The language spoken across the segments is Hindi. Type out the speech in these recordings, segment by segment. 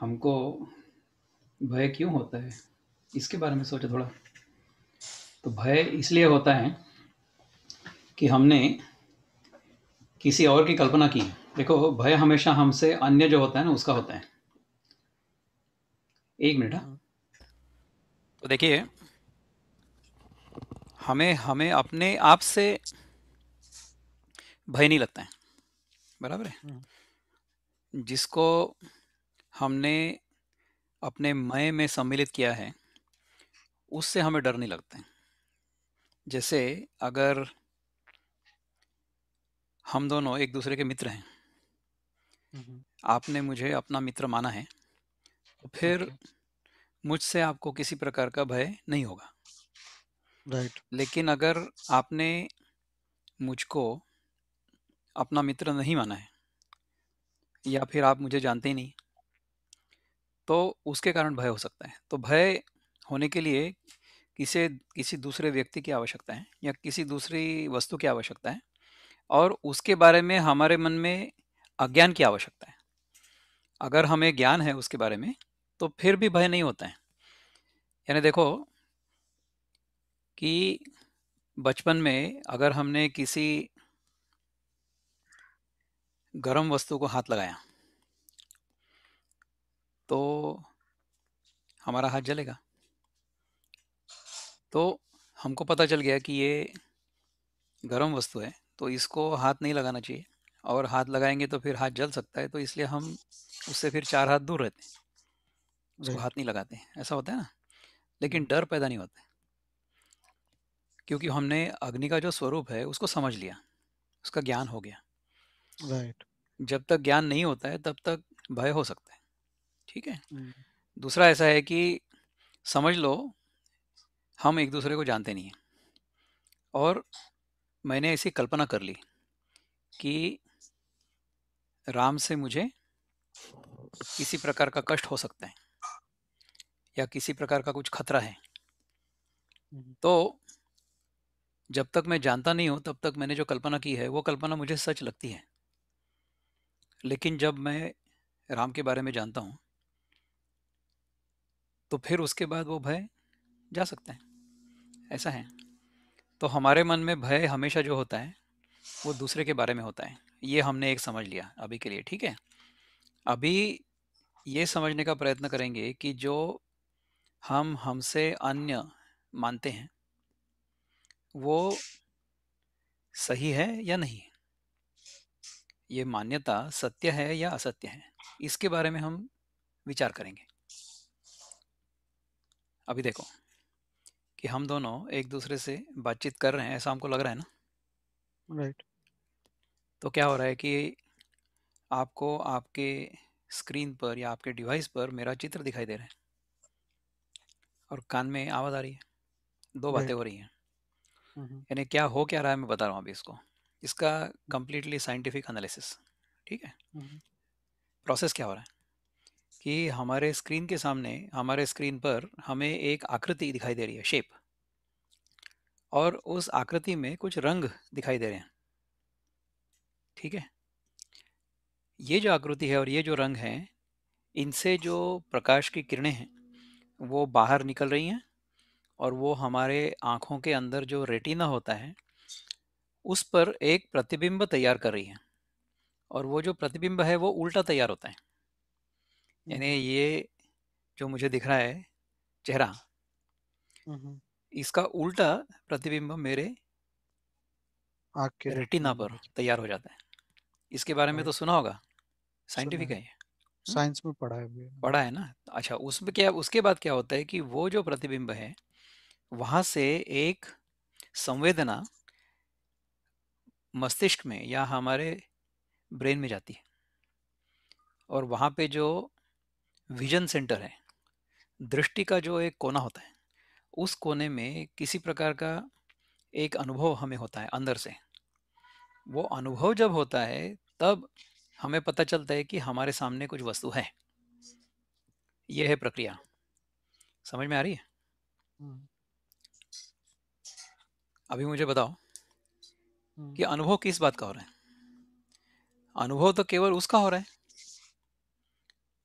हमको भय क्यों होता है इसके बारे में सोचो थोड़ा तो भय इसलिए होता है कि हमने किसी और की कल्पना की देखो भय हमेशा हमसे अन्य जो होता है ना उसका होता है एक मिनट हाँ। तो देखिए हमें हमें अपने आप से भय नहीं लगता है बराबर है हम्म। जिसको हमने अपने मय में सम्मिलित किया है उससे हमें डर नहीं लगते जैसे अगर हम दोनों एक दूसरे के मित्र हैं हम्म। आपने मुझे अपना मित्र माना है तो फिर मुझसे आपको किसी प्रकार का भय नहीं होगा राइट लेकिन अगर आपने मुझको अपना मित्र नहीं माना है या फिर आप मुझे जानते ही नहीं तो उसके कारण भय हो सकता है तो भय होने के लिए किसे किसी दूसरे व्यक्ति की आवश्यकता है या किसी दूसरी वस्तु की आवश्यकता है और उसके बारे में हमारे मन में अज्ञान की आवश्यकता है अगर हमें ज्ञान है उसके बारे में तो फिर भी भय नहीं होता है यानी देखो कि बचपन में अगर हमने किसी गर्म वस्तु को हाथ लगाया तो हमारा हाथ जलेगा तो हमको पता चल गया कि ये गर्म वस्तु है तो इसको हाथ नहीं लगाना चाहिए और हाथ लगाएंगे तो फिर हाथ जल सकता है तो इसलिए हम उससे फिर चार हाथ दूर रहते हैं उसको हाथ नहीं लगाते ऐसा होता है ना लेकिन हम्म। डर पैदा नहीं होता क्योंकि हमने अग्नि का जो स्वरूप है उसको समझ लिया उसका ज्ञान हो गया राइट right. जब तक ज्ञान नहीं होता है तब तक भय हो सकता है ठीक है दूसरा ऐसा है कि समझ लो हम एक दूसरे को जानते नहीं हैं और मैंने ऐसी कल्पना कर ली कि राम से मुझे किसी प्रकार का कष्ट हो सकता है या किसी प्रकार का कुछ खतरा है तो जब तक मैं जानता नहीं हूँ तब तक मैंने जो कल्पना की है वो कल्पना मुझे सच लगती है लेकिन जब मैं राम के बारे में जानता हूँ तो फिर उसके बाद वो भय जा सकते हैं ऐसा है तो हमारे मन में भय हमेशा जो होता है वो दूसरे के बारे में होता है ये हमने एक समझ लिया अभी के लिए ठीक है अभी ये समझने का प्रयत्न करेंगे कि जो हम हमसे अन्य मानते हैं वो सही है या नहीं ये मान्यता सत्य है या असत्य है इसके बारे में हम विचार करेंगे अभी देखो कि हम दोनों एक दूसरे से बातचीत कर रहे हैं ऐसा हमको लग रहा है ना राइट right. तो क्या हो रहा है कि आपको आपके स्क्रीन पर या आपके डिवाइस पर मेरा चित्र दिखाई दे रहा है और कान में आवाज़ आ रही है दो बातें हो रही हैं mm-hmm. यानी क्या हो क्या रहा है मैं बता रहा हूँ अभी इसको इसका कम्प्लीटली साइंटिफिक एनालिसिस ठीक है प्रोसेस mm-hmm. क्या हो रहा है कि हमारे स्क्रीन के सामने हमारे स्क्रीन पर हमें एक आकृति दिखाई दे रही है शेप और उस आकृति में कुछ रंग दिखाई दे रहे हैं ठीक है ये जो आकृति है और ये जो रंग हैं इनसे जो प्रकाश की किरणें हैं वो बाहर निकल रही हैं और वो हमारे आँखों के अंदर जो रेटिना होता है उस पर एक प्रतिबिंब तैयार कर रही है और वो जो प्रतिबिंब है वो उल्टा तैयार होता है हम्म। यानी ये जो मुझे दिख रहा है चेहरा हम्म। इसका उल्टा प्रतिबिंब मेरे रेटिना हम्म। पर तैयार हो जाता है इसके बारे में तो सुना होगा साइंटिफिक है साइंस में पढ़ा है पढ़ा है ना अच्छा उसमें क्या उसके बाद क्या होता है कि वो जो प्रतिबिंब है वहां से एक संवेदना मस्तिष्क में या हमारे ब्रेन में जाती है और वहां पे जो विजन सेंटर है दृष्टि का जो एक कोना होता है उस कोने में किसी प्रकार का एक अनुभव हमें होता है अंदर से वो अनुभव जब होता है तब हमें पता चलता है कि हमारे सामने कुछ वस्तु है यह है प्रक्रिया समझ में आ रही है हम्म। अभी मुझे बताओ कि हम्म। अनुभव किस बात का हो रहा है अनुभव तो केवल उसका हो रहा है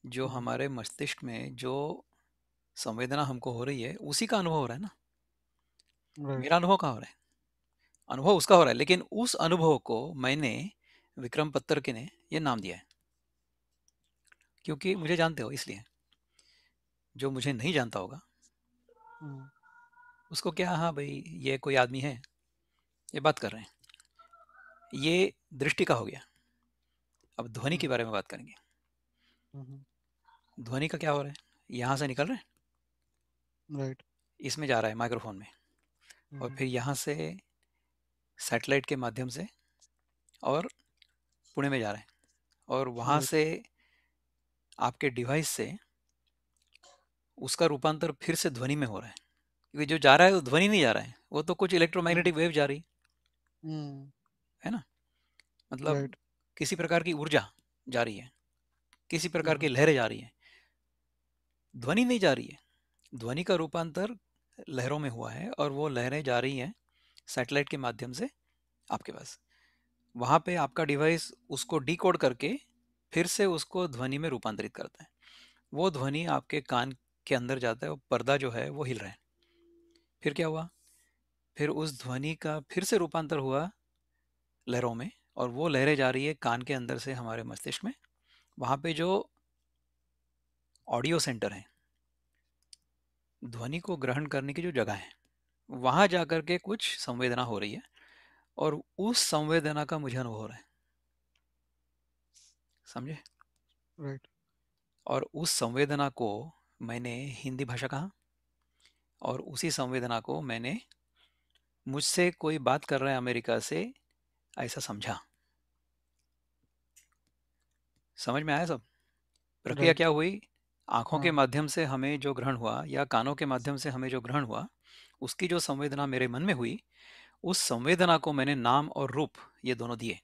जो हम्म। हमारे मस्तिष्क में जो संवेदना हमको हो रही है उसी का अनुभव हो रहा है ना मेरा अनुभव कहाँ हो रहा है अनुभव उसका हो रहा है लेकिन उस अनुभव को मैंने विक्रम के ने ये नाम दिया है क्योंकि मुझे जानते हो इसलिए जो मुझे नहीं जानता होगा हम्म। उसको क्या हाँ भाई ये कोई आदमी है ये बात कर रहे हैं ये दृष्टि का हो गया अब ध्वनि के हम्म। बारे में बात करेंगे हम्म। ध्वनि का क्या हो रहा है यहाँ से निकल रहा है राइट इसमें जा रहा है माइक्रोफोन में और हम्म। फिर यहाँ से सैटेलाइट के माध्यम से और पुणे में जा रहा है और वहाँ से आपके डिवाइस से उसका रूपांतर फिर से ध्वनि में हो रहा है क्योंकि जो जा रहा है वो ध्वनि नहीं जा रहा है वो तो कुछ इलेक्ट्रोमैग्नेटिक वेव जा रही हम्म। है ना मतलब किसी प्रकार की ऊर्जा जा रही है किसी प्रकार की लहरें जा रही हैं ध्वनि नहीं जा रही है ध्वनि का रूपांतर लहरों में हुआ है और वो लहरें जा रही हैं सैटेलाइट के माध्यम से आपके पास वहाँ पे आपका डिवाइस उसको डी करके फिर से उसको ध्वनि में रूपांतरित करता है वो ध्वनि आपके कान के अंदर जाता है और पर्दा जो है वो हिल रहा है फिर क्या हुआ फिर उस ध्वनि का फिर से रूपांतर हुआ लहरों में और वो लहरें जा रही है कान के अंदर से हमारे मस्तिष्क में वहाँ पे जो ऑडियो सेंटर है ध्वनि को ग्रहण करने की जो जगह है वहाँ जा कर के कुछ संवेदना हो रही है और उस संवेदना का मुझे अनुभव हो रहा है समझे राइट right. और उस संवेदना को मैंने हिंदी भाषा कहा और उसी संवेदना को मैंने मुझसे कोई बात कर रहा है अमेरिका से ऐसा समझा समझ में आया सब प्रक्रिया क्या हुई आंखों के हाँ। माध्यम से हमें जो ग्रहण हुआ या कानों के माध्यम से हमें जो ग्रहण हुआ उसकी जो संवेदना मेरे मन में हुई उस संवेदना को मैंने नाम और रूप ये दोनों दिए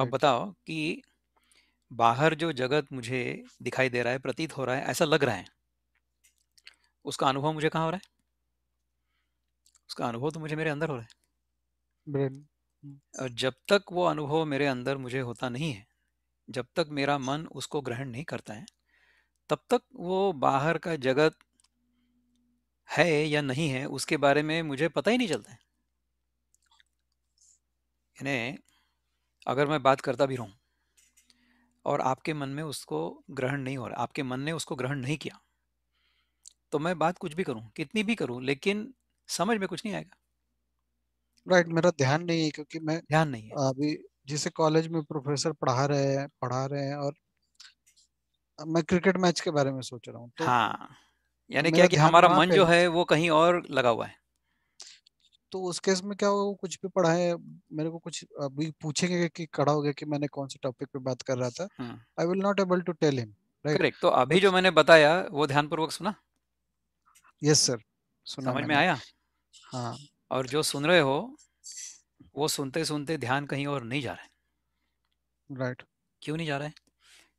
अब बताओ कि बाहर जो जगत मुझे दिखाई दे रहा है प्रतीत हो रहा है ऐसा लग रहा है उसका अनुभव मुझे कहाँ हो रहा है उसका अनुभव तो मुझे मेरे अंदर हो रहा है और जब तक वो अनुभव मेरे अंदर मुझे होता नहीं है जब तक मेरा मन उसको ग्रहण नहीं करता है तब तक वो बाहर का जगत है या नहीं है उसके बारे में मुझे पता ही नहीं चलता है यानी अगर मैं बात करता भी रहूं और आपके मन में उसको ग्रहण नहीं हो रहा आपके मन ने उसको ग्रहण नहीं किया तो मैं बात कुछ भी करूं कितनी भी करूं लेकिन समझ में कुछ नहीं आएगा राइट right, मेरा ध्यान नहीं है क्योंकि मैं ध्यान नहीं है अभी जिसे कॉलेज में प्रोफेसर पढ़ा रहे हैं पढ़ा रहे हैं और मैं क्रिकेट मैच के बारे में सोच रहा हूँ तो हाँ यानी क्या कि हमारा मन जो है वो कहीं और लगा हुआ है तो उस केस में क्या होगा वो कुछ भी पढ़ाए मेरे को कुछ अभी पूछेंगे कि खड़ा हो गया कि मैंने कौन से टॉपिक पे बात कर रहा था I will not able to tell him correct तो अभी जो मैंने बताया वो ध्यानपूर्वक सुना यस yes, सर सुना समझ में आया हाँ और जो सुन रहे हो वो सुनते सुनते ध्यान कहीं और नहीं जा रहा है राइट क्यों नहीं जा रहा है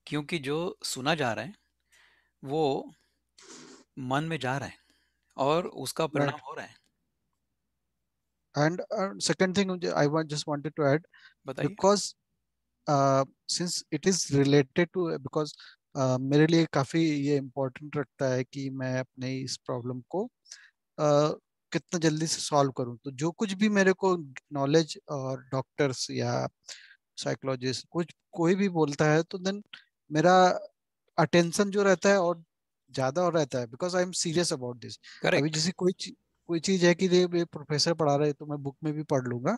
क्योंकि जो सुना जा रहा है वो मन में जा रहा है और उसका परिणाम right. हो रहा है and second thing I want just wanted to add add Bataiye. because uh, since it is related uh, मेरे लिए काफी ये इम्पोर्टेंट रखता है कि मैं अपने इस प्रॉब्लम को uh, कितना जल्दी से सॉल्व करूं तो जो कुछ भी मेरे को नॉलेज और डॉक्टर्स या साइकोलॉजिस्ट कुछ कोई भी बोलता है तो देन मेरा अटेंशन जो रहता है और ज्यादा और रहता है because I am serious about this अभी जैसे कोई कोई चीज है कि ये प्रोफेसर पढ़ा रहे तो मैं बुक में भी पढ़ लूंगा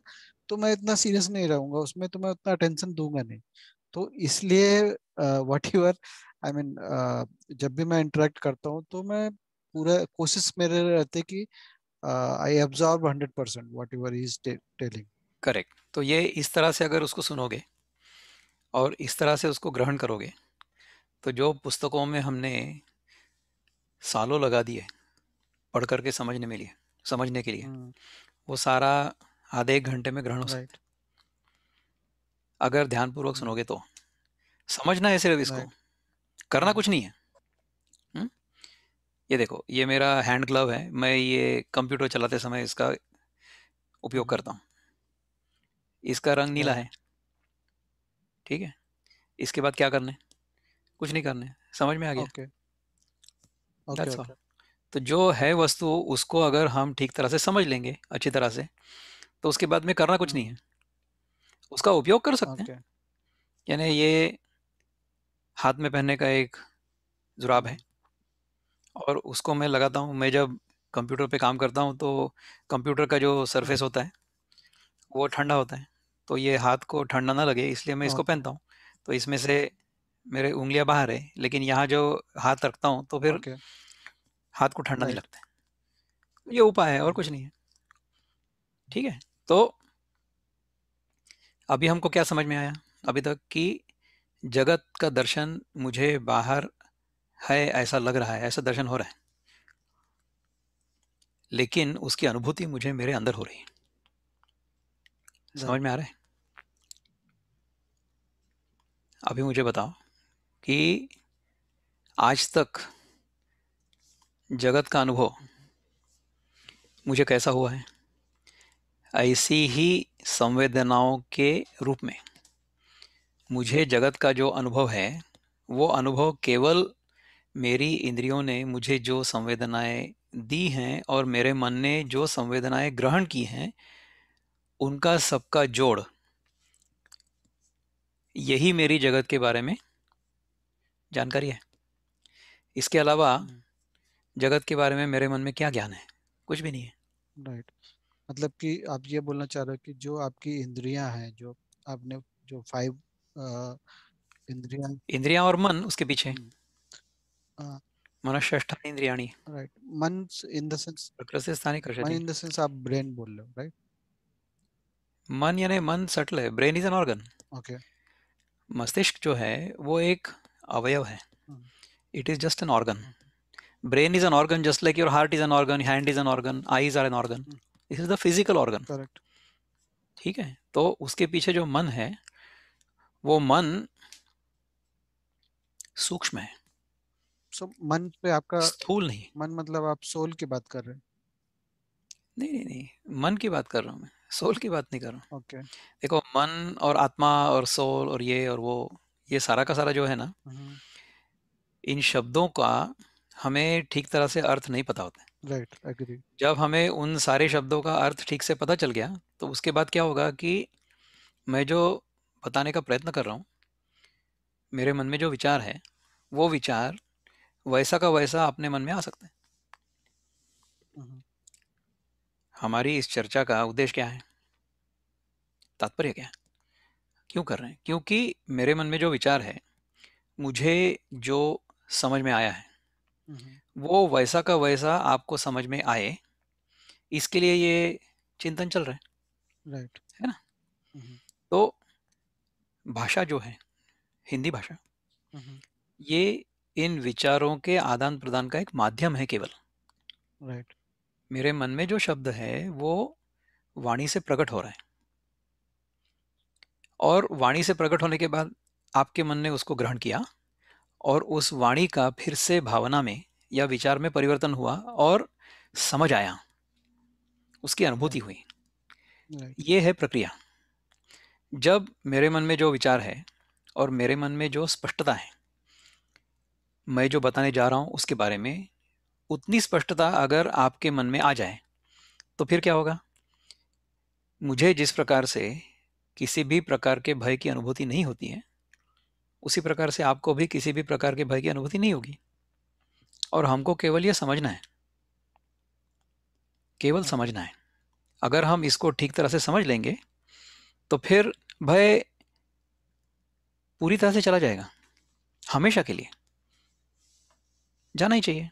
तो मैं इतना सीरियस नहीं रहूंगा उसमें तो मैं उतना अटेंशन दूंगा नहीं तो इसलिए वट यूर आई मीन जब भी मैं इंटरेक्ट करता हूँ तो मैं पूरा कोशिश मेरे रहते कि uh, I absorb 100% whatever he is telling. Correct तो ये इस तरह से अगर उसको सुनोगे और इस तरह से उसको ग्रहण करोगे तो जो पुस्तकों में हमने सालों लगा दिए पढ़ करके समझने में लिए समझने के लिए hmm. वो सारा आधे एक घंटे में ग्रहण हो सकता अगर ध्यानपूर्वक सुनोगे तो समझना है सिर्फ इसको करना कुछ नहीं है ये देखो ये मेरा हैंड ग्लव है मैं ये कंप्यूटर चलाते समय इसका उपयोग हम्म। करता हूँ इसका रंग नीला अच्छा। है ठीक है इसके बाद क्या करना है कुछ नहीं करने समझ में आ गया okay. Okay, okay. तो जो है वस्तु उसको अगर हम ठीक तरह से समझ लेंगे अच्छी तरह से तो उसके बाद में करना कुछ नहीं है हम्म। उसका उपयोग कर सकते okay. हैं यानी ये हाथ में पहनने का एक जुराब है और उसको मैं लगाता हूँ मैं जब कंप्यूटर पे काम करता हूँ तो कंप्यूटर का जो सरफेस हाँ। होता है वो ठंडा होता है तो ये हाथ को ठंडा ना लगे इसलिए मैं इसको पहनता हूँ तो इसमें से मेरे उंगलियां बाहर है लेकिन यहाँ जो हाथ रखता हूँ तो फिर हाथ को ठंडा नहीं लगता है तो ये उपाय है और कुछ नहीं है ठीक है तो अभी हमको क्या समझ में आया अभी तक कि जगत का दर्शन मुझे बाहर है ऐसा लग रहा है ऐसा दर्शन हो रहा है लेकिन उसकी अनुभूति मुझे मेरे अंदर हो रही है समझ में आ रहा है अभी मुझे बताओ कि आज तक जगत का अनुभव मुझे कैसा हुआ है ऐसी ही संवेदनाओं के रूप में मुझे जगत का जो अनुभव है वो अनुभव केवल मेरी इंद्रियों ने मुझे जो संवेदनाएं दी हैं और मेरे मन ने जो संवेदनाएं ग्रहण की हैं उनका सबका जोड़ यही मेरी जगत के बारे में जानकारी है इसके अलावा जगत के बारे में मेरे मन में क्या ज्ञान है कुछ भी नहीं है राइट मतलब कि आप ये बोलना चाह रहे हो कि जो आपकी इंद्रियां हैं जो आपने जो फाइव इंद्रियां इंद्रियां और मन उसके पीछे हम्म। मस्तिष्क जो है वो एक अवयव है it is just an organ brain is an organ just like your heart is an organ hand is an organ eyes are an organ this is the physical organ correct ठीक है तो उसके पीछे जो मन है वो मन सूक्ष्म है सो मन पे आपका स्थूल नहीं मन मतलब आप सोल की बात कर रहे हैं नहीं नहीं नहीं मन की बात कर रहा हूँ मैं सोल की बात नहीं कर रहा हूँ okay. देखो मन और आत्मा और सोल और ये और वो ये सारा का सारा जो है ना हम्म। इन शब्दों का हमें ठीक तरह से अर्थ नहीं पता होता राइट एग्री जब हमें उन सारे शब्दों का अर्थ ठीक से पता चल गया तो उसके बाद क्या होगा कि मैं जो बताने का प्रयत्न कर रहा हूँ मेरे मन में जो विचार है वो विचार वैसा का वैसा अपने मन में आ सकते हैं हमारी इस चर्चा का उद्देश्य क्या है तात्पर्य क्या है क्यों कर रहे हैं क्योंकि मेरे मन में जो विचार है मुझे जो समझ में आया है वो वैसा का वैसा आपको समझ में आए इसके लिए ये चिंतन चल रहा है राइट है ना mm-hmm. तो भाषा जो है हिंदी भाषा mm-hmm. ये इन विचारों के आदान प्रदान का एक माध्यम है केवल राइट right. मेरे मन में जो शब्द है वो वाणी से प्रकट हो रहा है और वाणी से प्रकट होने के बाद आपके मन ने उसको ग्रहण किया और उस वाणी का फिर से भावना में या विचार में परिवर्तन हुआ और समझ आया उसकी अनुभूति हुई ये है प्रक्रिया जब मेरे मन में जो विचार है और मेरे मन में जो स्पष्टता है मैं जो बताने जा रहा हूँ उसके बारे में उतनी स्पष्टता अगर आपके मन में आ जाए तो फिर क्या होगा मुझे जिस प्रकार से किसी भी प्रकार के भय की अनुभूति नहीं होती है उसी प्रकार से आपको भी किसी भी प्रकार के भय की अनुभूति नहीं होगी और हमको केवल यह समझना है केवल समझना है अगर हम इसको ठीक तरह से समझ लेंगे तो फिर भय पूरी तरह से चला जाएगा हमेशा के लिए जाना ही चाहिए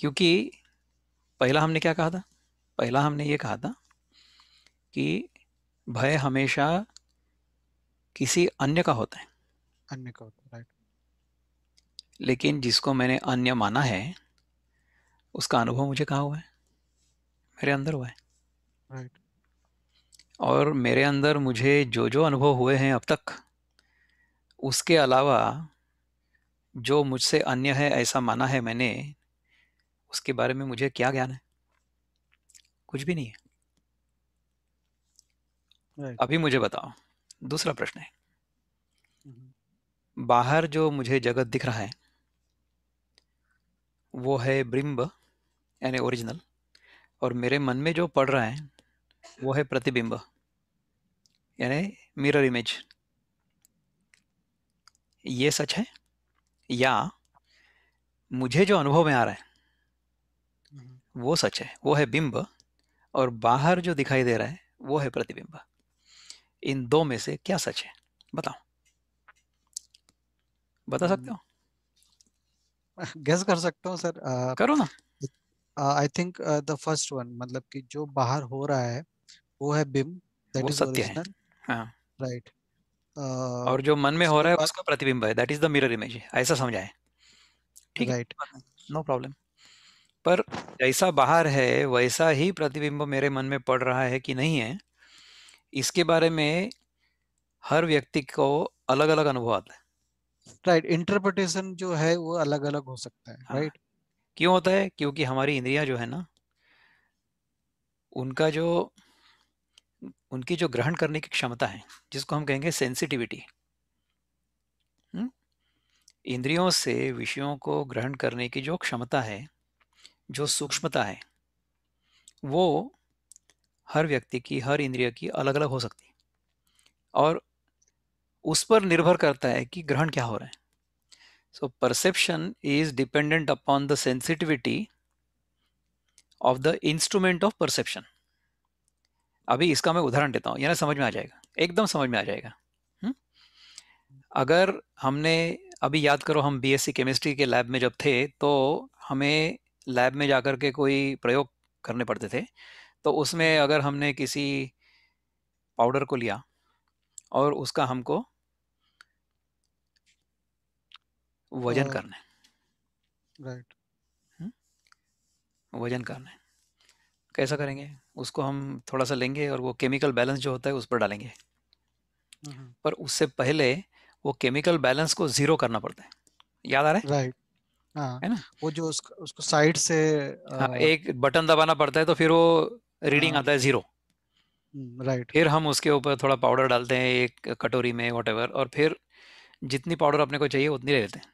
क्योंकि पहला हमने क्या कहा था पहला हमने ये कहा था कि भय हमेशा किसी अन्य का होता है अन्य का होता है राइट लेकिन जिसको मैंने अन्य माना है उसका अनुभव मुझे कहाँ हुआ है मेरे अंदर हुआ है राइट और मेरे अंदर मुझे जो जो अनुभव हुए हैं अब तक उसके अलावा जो मुझसे अन्य है ऐसा माना है मैंने उसके बारे में मुझे क्या ज्ञान है कुछ भी नहीं है अभी मुझे बताओ दूसरा प्रश्न है mm-hmm. बाहर जो मुझे जगत दिख रहा है वो है ब्रिम्ब यानी ओरिजिनल और मेरे मन में जो पड़ रहा है वो है प्रतिबिंब यानी मिरर इमेज ये सच है या मुझे जो अनुभव में आ रहा है हम्म। वो सच है वो है बिंब और बाहर जो दिखाई दे रहा है वो है प्रतिबिंब इन दो में से क्या सच है बताओ बता सकते हो गेस हम्म। कर सकता हूँ सर करो ना I think the first one मतलब कि जो बाहर हो रहा है वो है बिम दैट इज सत्य है राइट और जो मन में हो रहा है उसका प्रतिबिंब है that is the mirror image ऐसा समझाए ठीक है नो प्रॉब्लम पर जैसा बाहर है वैसा ही प्रतिबिंब मेरे मन में पड़ रहा है कि नहीं है इसके बारे में हर व्यक्ति को अलग अलग अनुभव आता है राइट right. इंटरप्रिटेशन जो है वो अलग अलग हो सकता है राइट हाँ। right? क्यों होता है क्योंकि हमारी इंद्रियां जो है ना उनका जो उनकी जो ग्रहण करने की क्षमता है जिसको हम कहेंगे सेंसिटिविटी हम्म? इंद्रियों से विषयों को ग्रहण करने की जो क्षमता है जो सूक्ष्मता है वो हर व्यक्ति की हर इंद्रिय की अलग अलग हो सकती है और उस पर निर्भर करता है कि ग्रहण क्या हो रहा है so perception is dependent upon the sensitivity of the instrument of perception अभी इसका मैं उदाहरण देता हूँ यानी समझ में आ जाएगा एकदम समझ में आ जाएगा हुँ? अगर हमने अभी याद करो हम बीएससी केमिस्ट्री के लैब में जब थे तो हमें लैब में जाकर के कोई प्रयोग करने पड़ते थे तो उसमें अगर हमने किसी पाउडर को लिया और उसका हमको वजन हाँ। करना है राइट वजन करना है कैसा करेंगे उसको हम थोड़ा सा लेंगे और वो केमिकल बैलेंस जो होता है उस पर डालेंगे हम्म। पर उससे पहले वो केमिकल बैलेंस को जीरो करना पड़ता है याद आ रहा है राइट हाँ। है ना वो जो उसको, उसको साइड से आ, हाँ, एक बटन दबाना पड़ता है तो फिर वो रीडिंग हाँ। आता है जीरो हम्म, राइट फिर हम उसके ऊपर थोड़ा पाउडर डालते हैं एक कटोरी में वट और फिर जितनी पाउडर अपने को चाहिए उतनी ले लेते हैं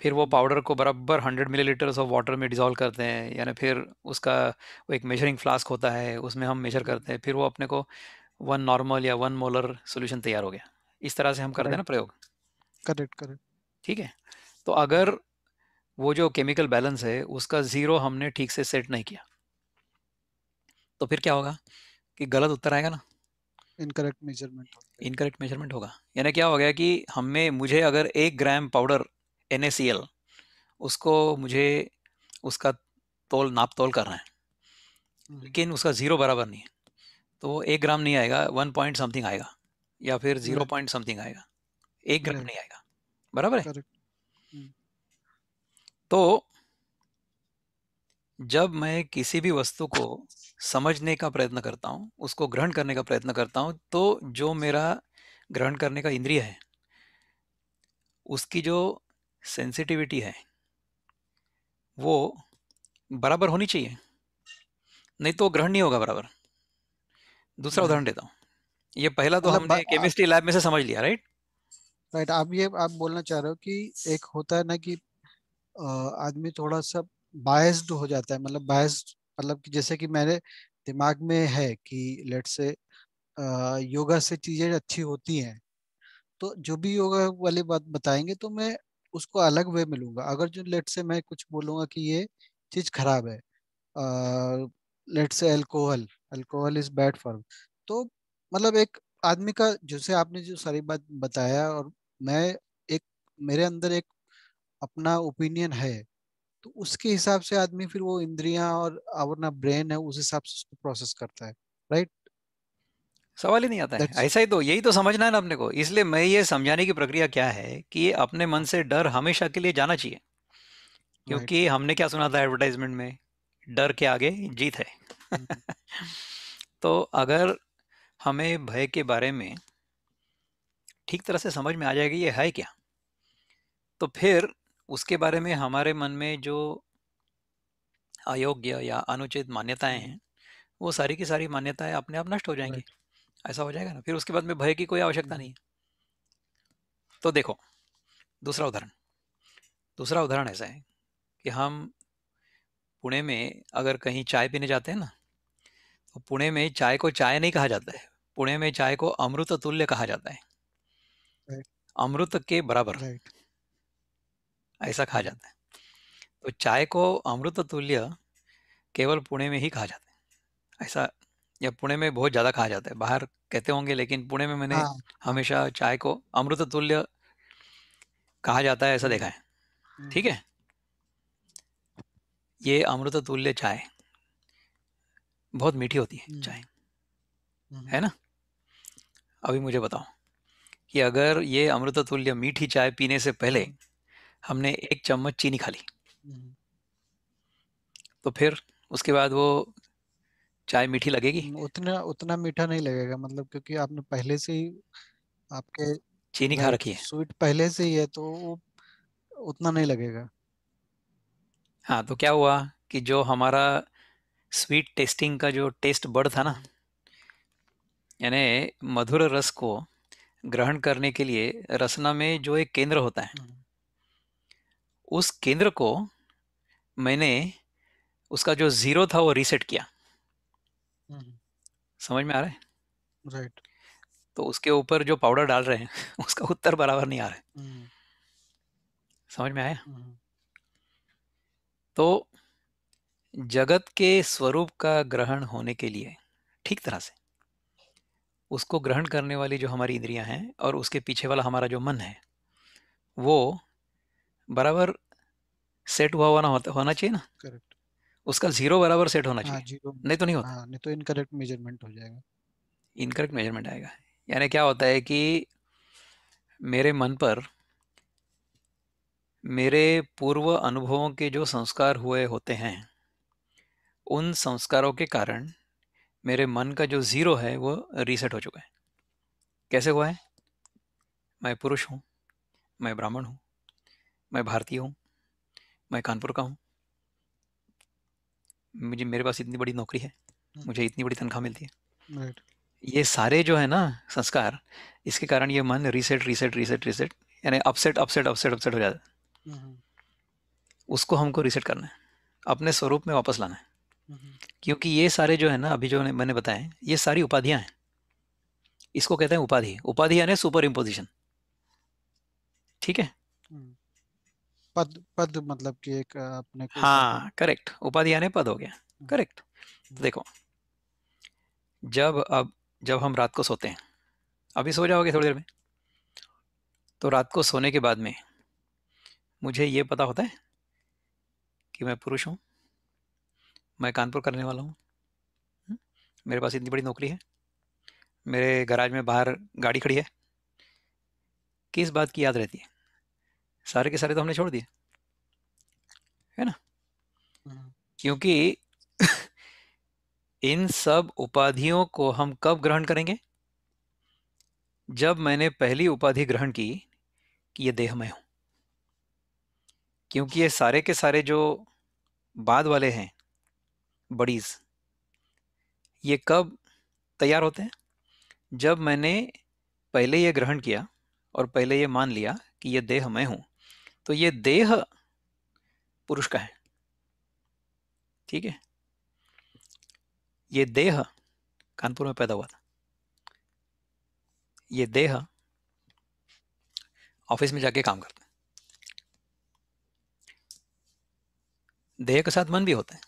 फिर वो पाउडर को बराबर हंड्रेड मिलीलीटर्स ऑफ वाटर में डिज़ोल्व करते हैं यानी फिर उसका वो एक मेजरिंग फ्लास्क होता है उसमें हम मेजर करते हैं फिर वो अपने को वन नॉर्मल या वन मोलर सोल्यूशन तैयार हो गया इस तरह से हम करते हैं ना प्रयोग करेक्ट करेक्ट ठीक है तो अगर वो जो केमिकल बैलेंस है उसका ज़ीरो हमने ठीक से सेट नहीं किया तो फिर क्या होगा कि गलत उत्तर आएगा ना इनकरेक्ट मेजरमेंट इनकरेक्ट मेजरमेंट होगा यानी क्या हो गया कि हमें मुझे अगर एक ग्राम पाउडर एन उसको मुझे उसका तोल नाप तोल करना है लेकिन उसका ज़ीरो बराबर नहीं है तो वो एक ग्राम नहीं आएगा वन पॉइंट समथिंग आएगा या फिर जीरो पॉइंट समथिंग आएगा एक ग्राम नहीं आएगा बराबर है तो जब मैं किसी भी वस्तु को समझने का प्रयत्न करता हूँ उसको ग्रहण करने का प्रयत्न करता हूँ तो जो मेरा ग्रहण करने का इंद्रिय है उसकी जो सेंसिटिविटी है वो बराबर होनी चाहिए नहीं तो ग्रहण नहीं होगा बराबर दूसरा हम्म। उदाहरण देता हूँ ये पहला तो मतलब हमने केमिस्ट्री लैब में से समझ लिया राइट राइट आप ये आप बोलना चाह रहे हो कि एक होता है ना कि आदमी थोड़ा सा बायस्ड हो जाता है मतलब बायस्ड मतलब कि जैसे कि मैंने दिमाग में है कि लेट से योगा से चीजें अच्छी होती हैं तो जो भी योगा वाली बात बताएंगे तो मैं उसको अलग वे में लूंगा अगर जो लेट से मैं कुछ बोलूंगा कि ये चीज़ खराब है let's say alcohol alcohol is bad for तो मतलब एक आदमी का जैसे आपने जो सारी बात बताया और मैं एक मेरे अंदर एक अपना ओपिनियन है तो उसके हिसाब से आदमी फिर वो इंद्रियां और अपना ब्रेन है उस हिसाब से उसको प्रोसेस करता है राइट सवाल ही नहीं आता है ऐसा ही तो यही तो समझना है ना अपने को इसलिए मैं ये समझाने की प्रक्रिया क्या है कि अपने मन से डर हमेशा के लिए जाना चाहिए क्योंकि हमने क्या सुना था एडवर्टाइजमेंट में डर के आगे जीत है mm-hmm. तो अगर हमें भय के बारे में ठीक तरह से समझ में आ जाएगी ये है क्या तो फिर उसके बारे में हमारे मन में जो अयोग्य या अनुचित मान्यताएं mm-hmm. हैं वो सारी की सारी मान्यताएं अपने आप नष्ट हो जाएंगी ऐसा हो जाएगा ना फिर उसके बाद में भय की कोई आवश्यकता हम्म। नहीं है तो देखो दूसरा उदाहरण दूसरा उदाहरण ऐसा है कि हम पुणे में अगर कहीं चाय पीने जाते हैं ना तो पुणे में चाय को चाय नहीं कहा जाता है पुणे में चाय को अमृत तुल्य कहा जाता है अमृत के बराबर ऐसा कहा जाता है तो चाय को अमृत तुल्य केवल पुणे में ही कहा जाता है ऐसा या पुणे में बहुत ज्यादा कहा जाता है बाहर कहते होंगे लेकिन पुणे में मैंने हाँ हमेशा चाय को अमृत तुल्य कहा जाता है ऐसा देखा है ठीक है ये अमृत तुल्य चाय बहुत मीठी होती है चाय है ना अभी मुझे बताओ कि अगर ये अमृत तुल्य मीठी चाय पीने से पहले हमने एक चम्मच चीनी खा ली तो फिर उसके बाद वो चाय मीठी लगेगी उतना उतना मीठा नहीं लगेगा मतलब क्योंकि आपने पहले से ही आपके चीनी खा रखी है स्वीट पहले से ही है तो वो उतना नहीं लगेगा हाँ तो क्या हुआ कि जो हमारा स्वीट टेस्टिंग का जो टेस्ट बड़ था ना यानी मधुर रस को ग्रहण करने के लिए रसना में जो एक केंद्र होता है हम्म। उस केंद्र को मैंने उसका जो ज़ीरो था वो रीसेट किया समझ में आ रहा है राइट तो उसके ऊपर जो पाउडर डाल रहे हैं उसका उत्तर बराबर नहीं आ रहा है hmm. समझ में आया hmm. तो जगत के स्वरूप का ग्रहण होने के लिए ठीक तरह से उसको ग्रहण करने वाली जो हमारी इंद्रियां हैं और उसके पीछे वाला हमारा जो मन है वो बराबर सेट हुआ हुआ ना होता होना चाहिए ना उसका जीरो बराबर सेट होना हाँ, चाहिए चाहिए नहीं तो नहीं होता हाँ, नहीं तो इनकरेक्ट मेजरमेंट हो जाएगा इनकरेक्ट मेजरमेंट आएगा यानी क्या होता है कि मेरे मन पर मेरे पूर्व अनुभवों के जो संस्कार हुए होते हैं उन संस्कारों के कारण मेरे मन का जो ज़ीरो है वो रीसेट हो चुका है कैसे हुआ है मैं पुरुष हूँ मैं ब्राह्मण हूँ मैं भारतीय हूँ मैं कानपुर का हूँ मुझे मेरे पास इतनी बड़ी नौकरी है हम्म। मुझे इतनी बड़ी तनख्वाह मिलती है ये सारे जो है ना संस्कार इसके कारण ये मन रीसेट रीसेट रीसेट रीसेट यानी अपसेट अपसेट अपसेट अपसेट हो जाता है हम्म। उसको हमको रीसेट करना है अपने स्वरूप में वापस लाना है हम्म। क्योंकि ये सारे जो है ना अभी जो मैंने बताया ये सारी उपाधियां हैं इसको कहते हैं उपाधि उपाधि यानी सुपर इम्पोजिशन ठीक है पद पद मतलब कि एक अपने को हाँ मतलब करेक्ट उपाधि यानी पद हो गया हाँ। करेक्ट तो देखो जब अब जब हम रात को सोते हैं अभी सो जाओगे थोड़ी देर में तो रात को सोने के बाद में मुझे ये पता होता है कि मैं पुरुष हूँ मैं कानपुर करने वाला हूँ हम्म, मेरे पास इतनी बड़ी नौकरी है मेरे गराज में बाहर गाड़ी खड़ी है किस बात की याद रहती है सारे के सारे तो हमने छोड़ दिए है ना हम्म। क्योंकि इन सब उपाधियों को हम कब ग्रहण करेंगे जब मैंने पहली उपाधि ग्रहण की कि ये देह में हूं क्योंकि ये सारे के सारे जो बाद वाले हैं बडीज ये कब तैयार होते हैं जब मैंने पहले ये ग्रहण किया और पहले ये मान लिया कि ये देह मैं हूं तो ये देह पुरुष का है ठीक है ये देह कानपुर में पैदा हुआ था ये देह ऑफिस में जाके काम करता है देह के साथ मन भी होता है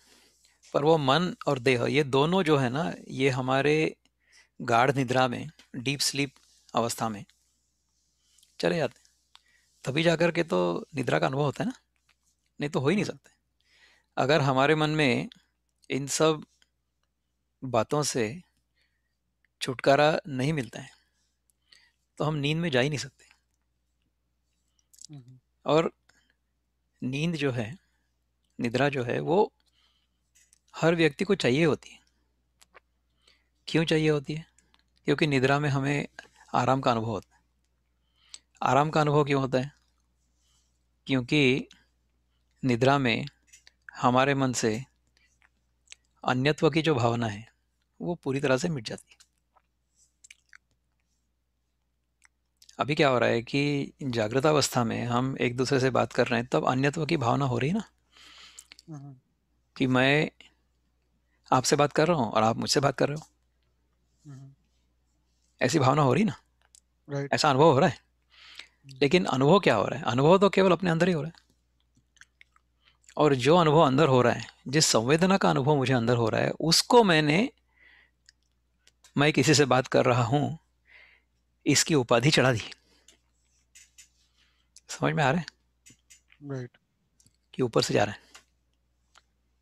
पर वो मन और देह ये दोनों जो है ना ये हमारे गाढ़ निद्रा में डीप स्लीप अवस्था में चले जाते हैं तभी जाकर के तो निद्रा का अनुभव होता है ना नहीं तो हो ही नहीं सकते अगर हमारे मन में इन सब बातों से छुटकारा नहीं मिलता है तो हम नींद में जा ही नहीं सकते हम्म। और नींद जो है निद्रा जो है वो हर व्यक्ति को चाहिए होती है क्यों चाहिए होती है क्योंकि निद्रा में हमें आराम का अनुभव होता है आराम का अनुभव क्यों होता है क्योंकि निद्रा में हमारे मन से अन्यत्व की जो भावना है वो पूरी तरह से मिट जाती है अभी क्या हो रहा है कि जागृत अवस्था में हम एक दूसरे से बात कर रहे हैं तब अन्यत्व की भावना हो रही है ना हम्म। कि मैं आपसे बात कर रहा हूँ और आप मुझसे बात कर रहे हो हम्म। ऐसी भावना हो रही ना ऐसा अनुभव हो रहा है लेकिन अनुभव क्या हो रहा है अनुभव तो केवल अपने अंदर ही हो रहा है और जो अनुभव अंदर हो रहा है जिस संवेदना का अनुभव मुझे अंदर हो रहा है उसको मैंने मैं किसी से बात कर रहा हूं इसकी उपाधि चढ़ा दी समझ में आ रहा है राइट right. कि ऊपर से जा रहा है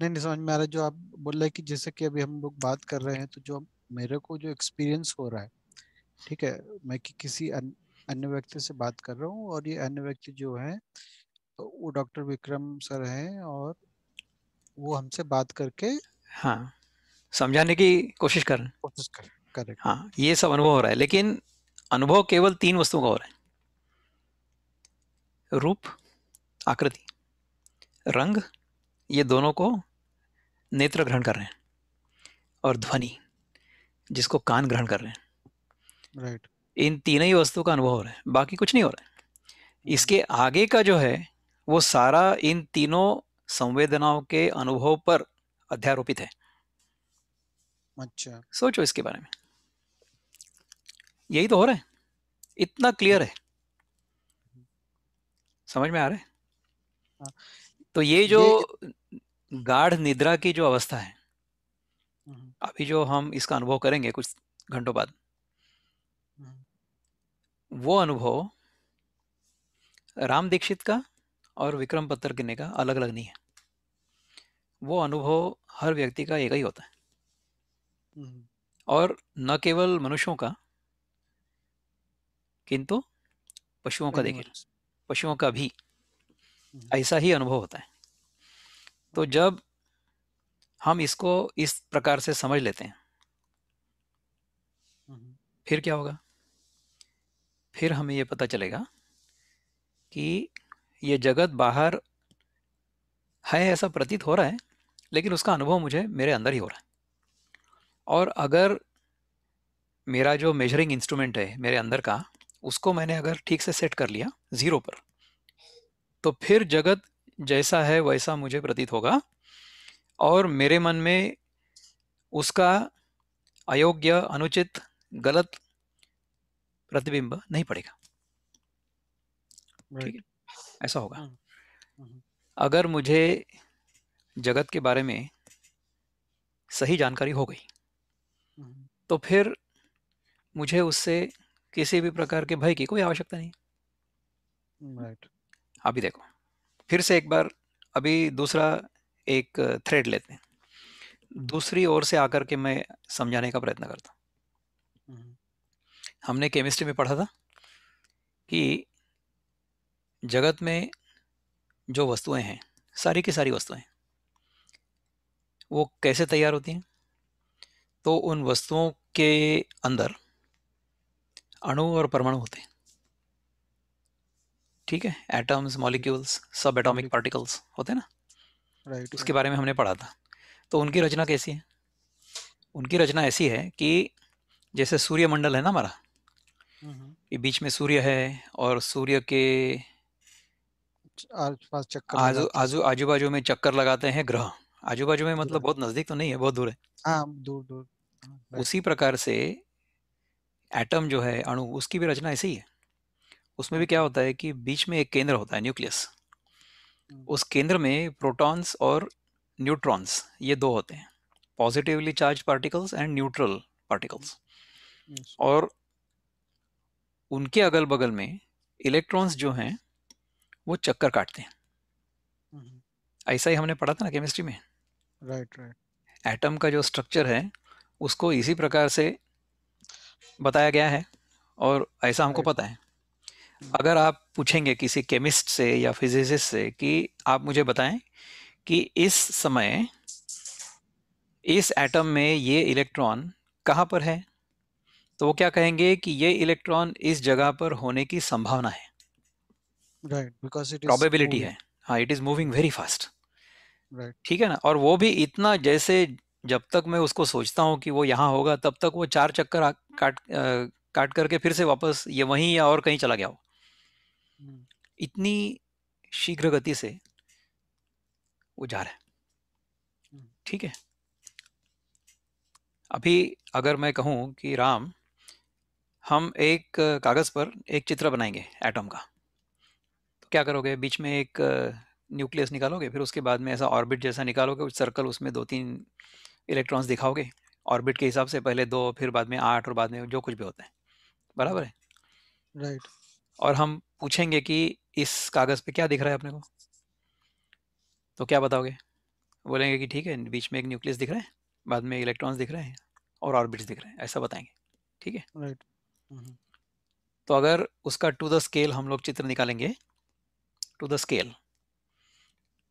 नहीं नहीं समझ में आ रहा है जो आप बोल रहे कि जैसे कि अभी हम लोग बात कर रहे हैं तो जो मेरे को जो एक्सपीरियंस हो रहा है ठीक है मैं कि किसी अन्य व्यक्ति से बात कर रहा हूँ और ये अन्य व्यक्ति जो है वो डॉक्टर विक्रम सर हैं और वो हमसे बात करके हाँ समझाने की कोशिश कर रहे हैं कोशिश कर करेक्ट हाँ ये सब अनुभव हो रहा है लेकिन अनुभव केवल तीन वस्तुओं का हो रहा है रूप आकृति रंग ये दोनों को नेत्र ग्रहण कर रहे हैं और ध्वनि जिसको कान ग्रहण कर रहे हैं राइट right. इन तीनों ही वस्तु का अनुभव हो रहा है बाकी कुछ नहीं हो रहा है हम्म। इसके आगे का जो है वो सारा इन तीनों संवेदनाओं के अनुभव पर अध्यारोपित है अच्छा सोचो इसके बारे में यही तो हो रहा है इतना क्लियर है समझ में आ रहा है हाँ। तो ये जो गाढ़ निद्रा की जो अवस्था है हम्म। अभी जो हम इसका अनुभव करेंगे कुछ घंटों बाद वो अनुभव राम दीक्षित का और विक्रम गिने का अलग अलग नहीं है वो अनुभव हर व्यक्ति का एक ही होता है हम्म। और न केवल मनुष्यों का किंतु पशुओं का देखिए पशुओं का भी हम्म। ऐसा ही अनुभव होता है तो जब हम इसको इस प्रकार से समझ लेते हैं हम्म। फिर क्या होगा फिर हमें ये पता चलेगा कि ये जगत बाहर है ऐसा प्रतीत हो रहा है लेकिन उसका अनुभव मुझे मेरे अंदर ही हो रहा है और अगर मेरा जो मेजरिंग इंस्ट्रूमेंट है मेरे अंदर का उसको मैंने अगर ठीक से सेट कर लिया ज़ीरो पर तो फिर जगत जैसा है वैसा मुझे प्रतीत होगा और मेरे मन में उसका अयोग्य अनुचित गलत प्रतिबिंब नहीं पड़ेगा ठीक है ऐसा होगा हाँ। हम्म। अगर मुझे जगत के बारे में सही जानकारी हो गई हम्म। तो फिर मुझे उससे किसी भी प्रकार के भय की कोई आवश्यकता नहीं right. अभी देखो फिर से एक बार अभी दूसरा एक थ्रेड लेते हैं हम्म। दूसरी ओर से आकर के मैं समझाने का प्रयत्न करता हूँ हमने केमिस्ट्री में पढ़ा था कि जगत में जो वस्तुएं हैं सारी की सारी वस्तुएं वो कैसे तैयार होती हैं तो उन वस्तुओं के अंदर अणु और परमाणु होते हैं ठीक है atoms molecules subatomic particles होते हैं ना राइट उसके बारे में हमने पढ़ा था तो उनकी रचना कैसी है उनकी रचना ऐसी है कि जैसे सूर्यमंडल है ना हमारा ये बीच में सूर्य है और सूर्य के आसपास चक्कर आजू आजू आजू बाजू में चक्कर लगाते हैं ग्रह आजू बाजू में मतलब बहुत नजदीक तो नहीं है बहुत दूर है हाँ दूर दूर हाँ, उसी प्रकार से एटम जो है अणु उसकी भी रचना ऐसी ही है उसमें भी हाँ। क्या होता है कि बीच में एक केंद्र होता है न्यूक्लियस हम्म। उस केंद्र में प्रोटॉन्स और न्यूट्रॉन्स ये दो होते हैं positively charge particles and neutral particles और उनके अगल बगल में इलेक्ट्रॉन्स जो हैं वो चक्कर काटते हैं हम्म। ऐसा ही हमने पढ़ा था ना केमिस्ट्री में राइट राइट एटम का जो स्ट्रक्चर है उसको इसी प्रकार से बताया गया है और ऐसा हमको पता है हम्म। अगर आप पूछेंगे किसी केमिस्ट से या फिजिसिस्ट से कि आप मुझे बताएं कि इस समय इस एटम में ये इलेक्ट्रॉन कहाँ पर है तो वो क्या कहेंगे कि ये इलेक्ट्रॉन इस जगह पर होने की संभावना है राइट बिकॉज इट प्रोबेबिलिटी है हाँ it is moving very fast right ठीक है ना और वो भी इतना जैसे जब तक मैं उसको सोचता हूँ कि वो यहाँ होगा तब तक वो चार चक्कर काट आ, काट करके फिर से वापस ये वहीं या और कहीं चला गया हो hmm. इतनी शीघ्र गति से वो जा रहा है hmm. ठीक है अभी अगर मैं कहूँ कि राम हम एक कागज़ पर एक चित्र बनाएंगे एटम का तो क्या करोगे बीच में एक न्यूक्लियस निकालोगे फिर उसके बाद में ऐसा ऑर्बिट जैसा निकालोगे कुछ सर्कल उसमें दो तीन इलेक्ट्रॉन्स दिखाओगे ऑर्बिट के हिसाब से पहले दो फिर बाद में आठ और बाद में जो कुछ भी होते हैं बराबर है राइट और हम पूछेंगे कि इस कागज़ पे क्या दिख रहा है अपने को तो क्या बताओगे बोलेंगे कि ठीक है बीच में एक न्यूक्लियस दिख रहा है बाद में इलेक्ट्रॉन्स दिख रहे हैं और ऑर्बिट्स दिख रहे हैं ऐसा बताएंगे ठीक है right. हम्म। तो अगर उसका टू द स्केल हम लोग चित्र निकालेंगे टू द स्केल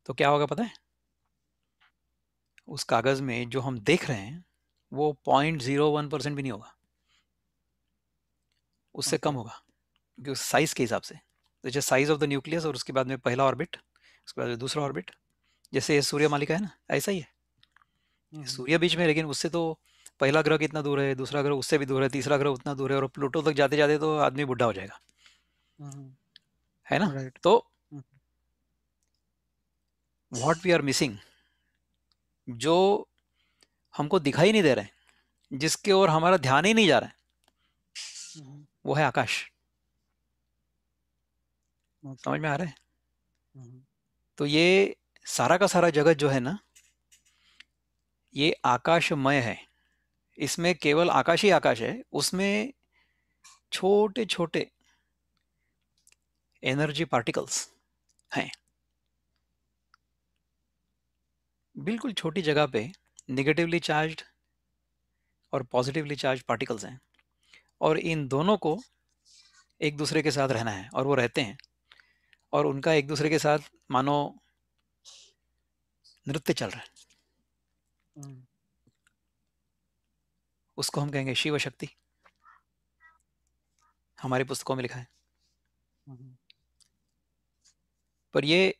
तो क्या होगा पता है उस कागज में जो हम देख रहे हैं वो पॉइंट जीरो वन परसेंट भी नहीं होगा उससे कम होगा क्योंकि उस साइज के हिसाब से तो जैसे साइज ऑफ द न्यूक्लियस और उसके बाद में पहला ऑर्बिट उसके बाद में दूसरा ऑर्बिट जैसे सूर्य मालिका है ना ऐसा ही है हम्म। सूर्य बीच में लेकिन उससे तो पहला ग्रह कितना दूर है दूसरा ग्रह उससे भी दूर है तीसरा ग्रह उतना दूर है और प्लूटो तक जाते जाते तो आदमी बुढ़ा हो जाएगा हम्म। है ना तो वॉट वी आर मिसिंग जो हमको दिखाई नहीं दे रहे जिसके ओर हमारा ध्यान ही नहीं जा रहा है हम्म। वो है आकाश समझ में आ रहा है हम्म। तो ये सारा का सारा जगत जो है ना ये आकाशमय है इसमें केवल आकाश ही आकाश है उसमें छोटे छोटे एनर्जी पार्टिकल्स हैं बिल्कुल छोटी जगह पे निगेटिवली चार्ज्ड और पॉजिटिवली चार्ज पार्टिकल्स हैं और इन दोनों को एक दूसरे के साथ रहना है और वो रहते हैं और उनका एक दूसरे के साथ मानो नृत्य चल रहा है हम्म। उसको हम कहेंगे शिव शक्ति हमारी पुस्तकों में लिखा है हम्म। पर ये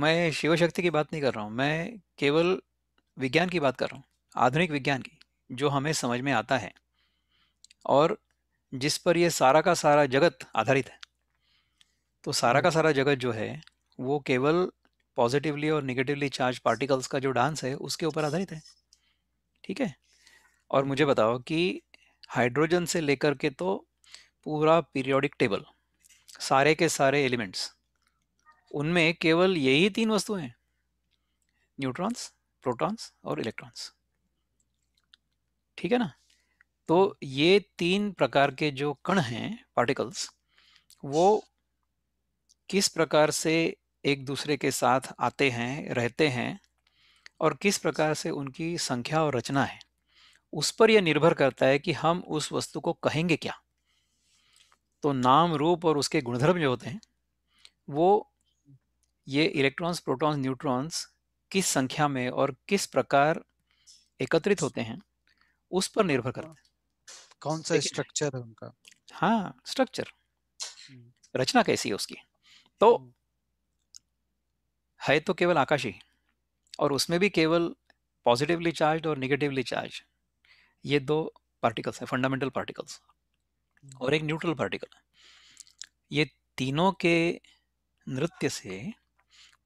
मैं शिव शक्ति की बात नहीं कर रहा हूँ मैं केवल विज्ञान की बात कर रहा हूँ आधुनिक विज्ञान की जो हमें समझ में आता है और जिस पर ये सारा का सारा जगत आधारित है तो सारा का हम्म। सारा जगत जो है वो केवल पॉजिटिवली और निगेटिवली चार्ज पार्टिकल्स का जो डांस है उसके ऊपर आधारित है ठीक है और मुझे बताओ कि हाइड्रोजन से लेकर के तो पूरा पीरियोडिक टेबल सारे के सारे एलिमेंट्स उनमें केवल यही तीन वस्तुएं हैं न्यूट्रॉन्स प्रोटॉन्स और इलेक्ट्रॉन्स ठीक है ना तो ये तीन प्रकार के जो कण हैं पार्टिकल्स वो किस प्रकार से एक दूसरे के साथ आते हैं रहते हैं और किस प्रकार से उनकी संख्या और रचना है उस पर यह निर्भर करता है कि हम उस वस्तु को कहेंगे क्या तो नाम रूप और उसके गुणधर्म जो होते हैं वो ये इलेक्ट्रॉन्स प्रोटॉन्स न्यूट्रॉन्स किस संख्या में और किस प्रकार एकत्रित होते हैं उस पर निर्भर करते हैं कौन सा स्ट्रक्चर है उनका हाँ स्ट्रक्चर हम्म। रचना कैसी है उसकी तो हम्म। है तो केवल आकाशी और उसमें भी केवल पॉजिटिवली चार्ज और निगेटिवली चार्ज ये दो पार्टिकल्स हैं फंडामेंटल हम्म। पार्टिकल्स और एक न्यूट्रल पार्टिकल है ये तीनों के नृत्य से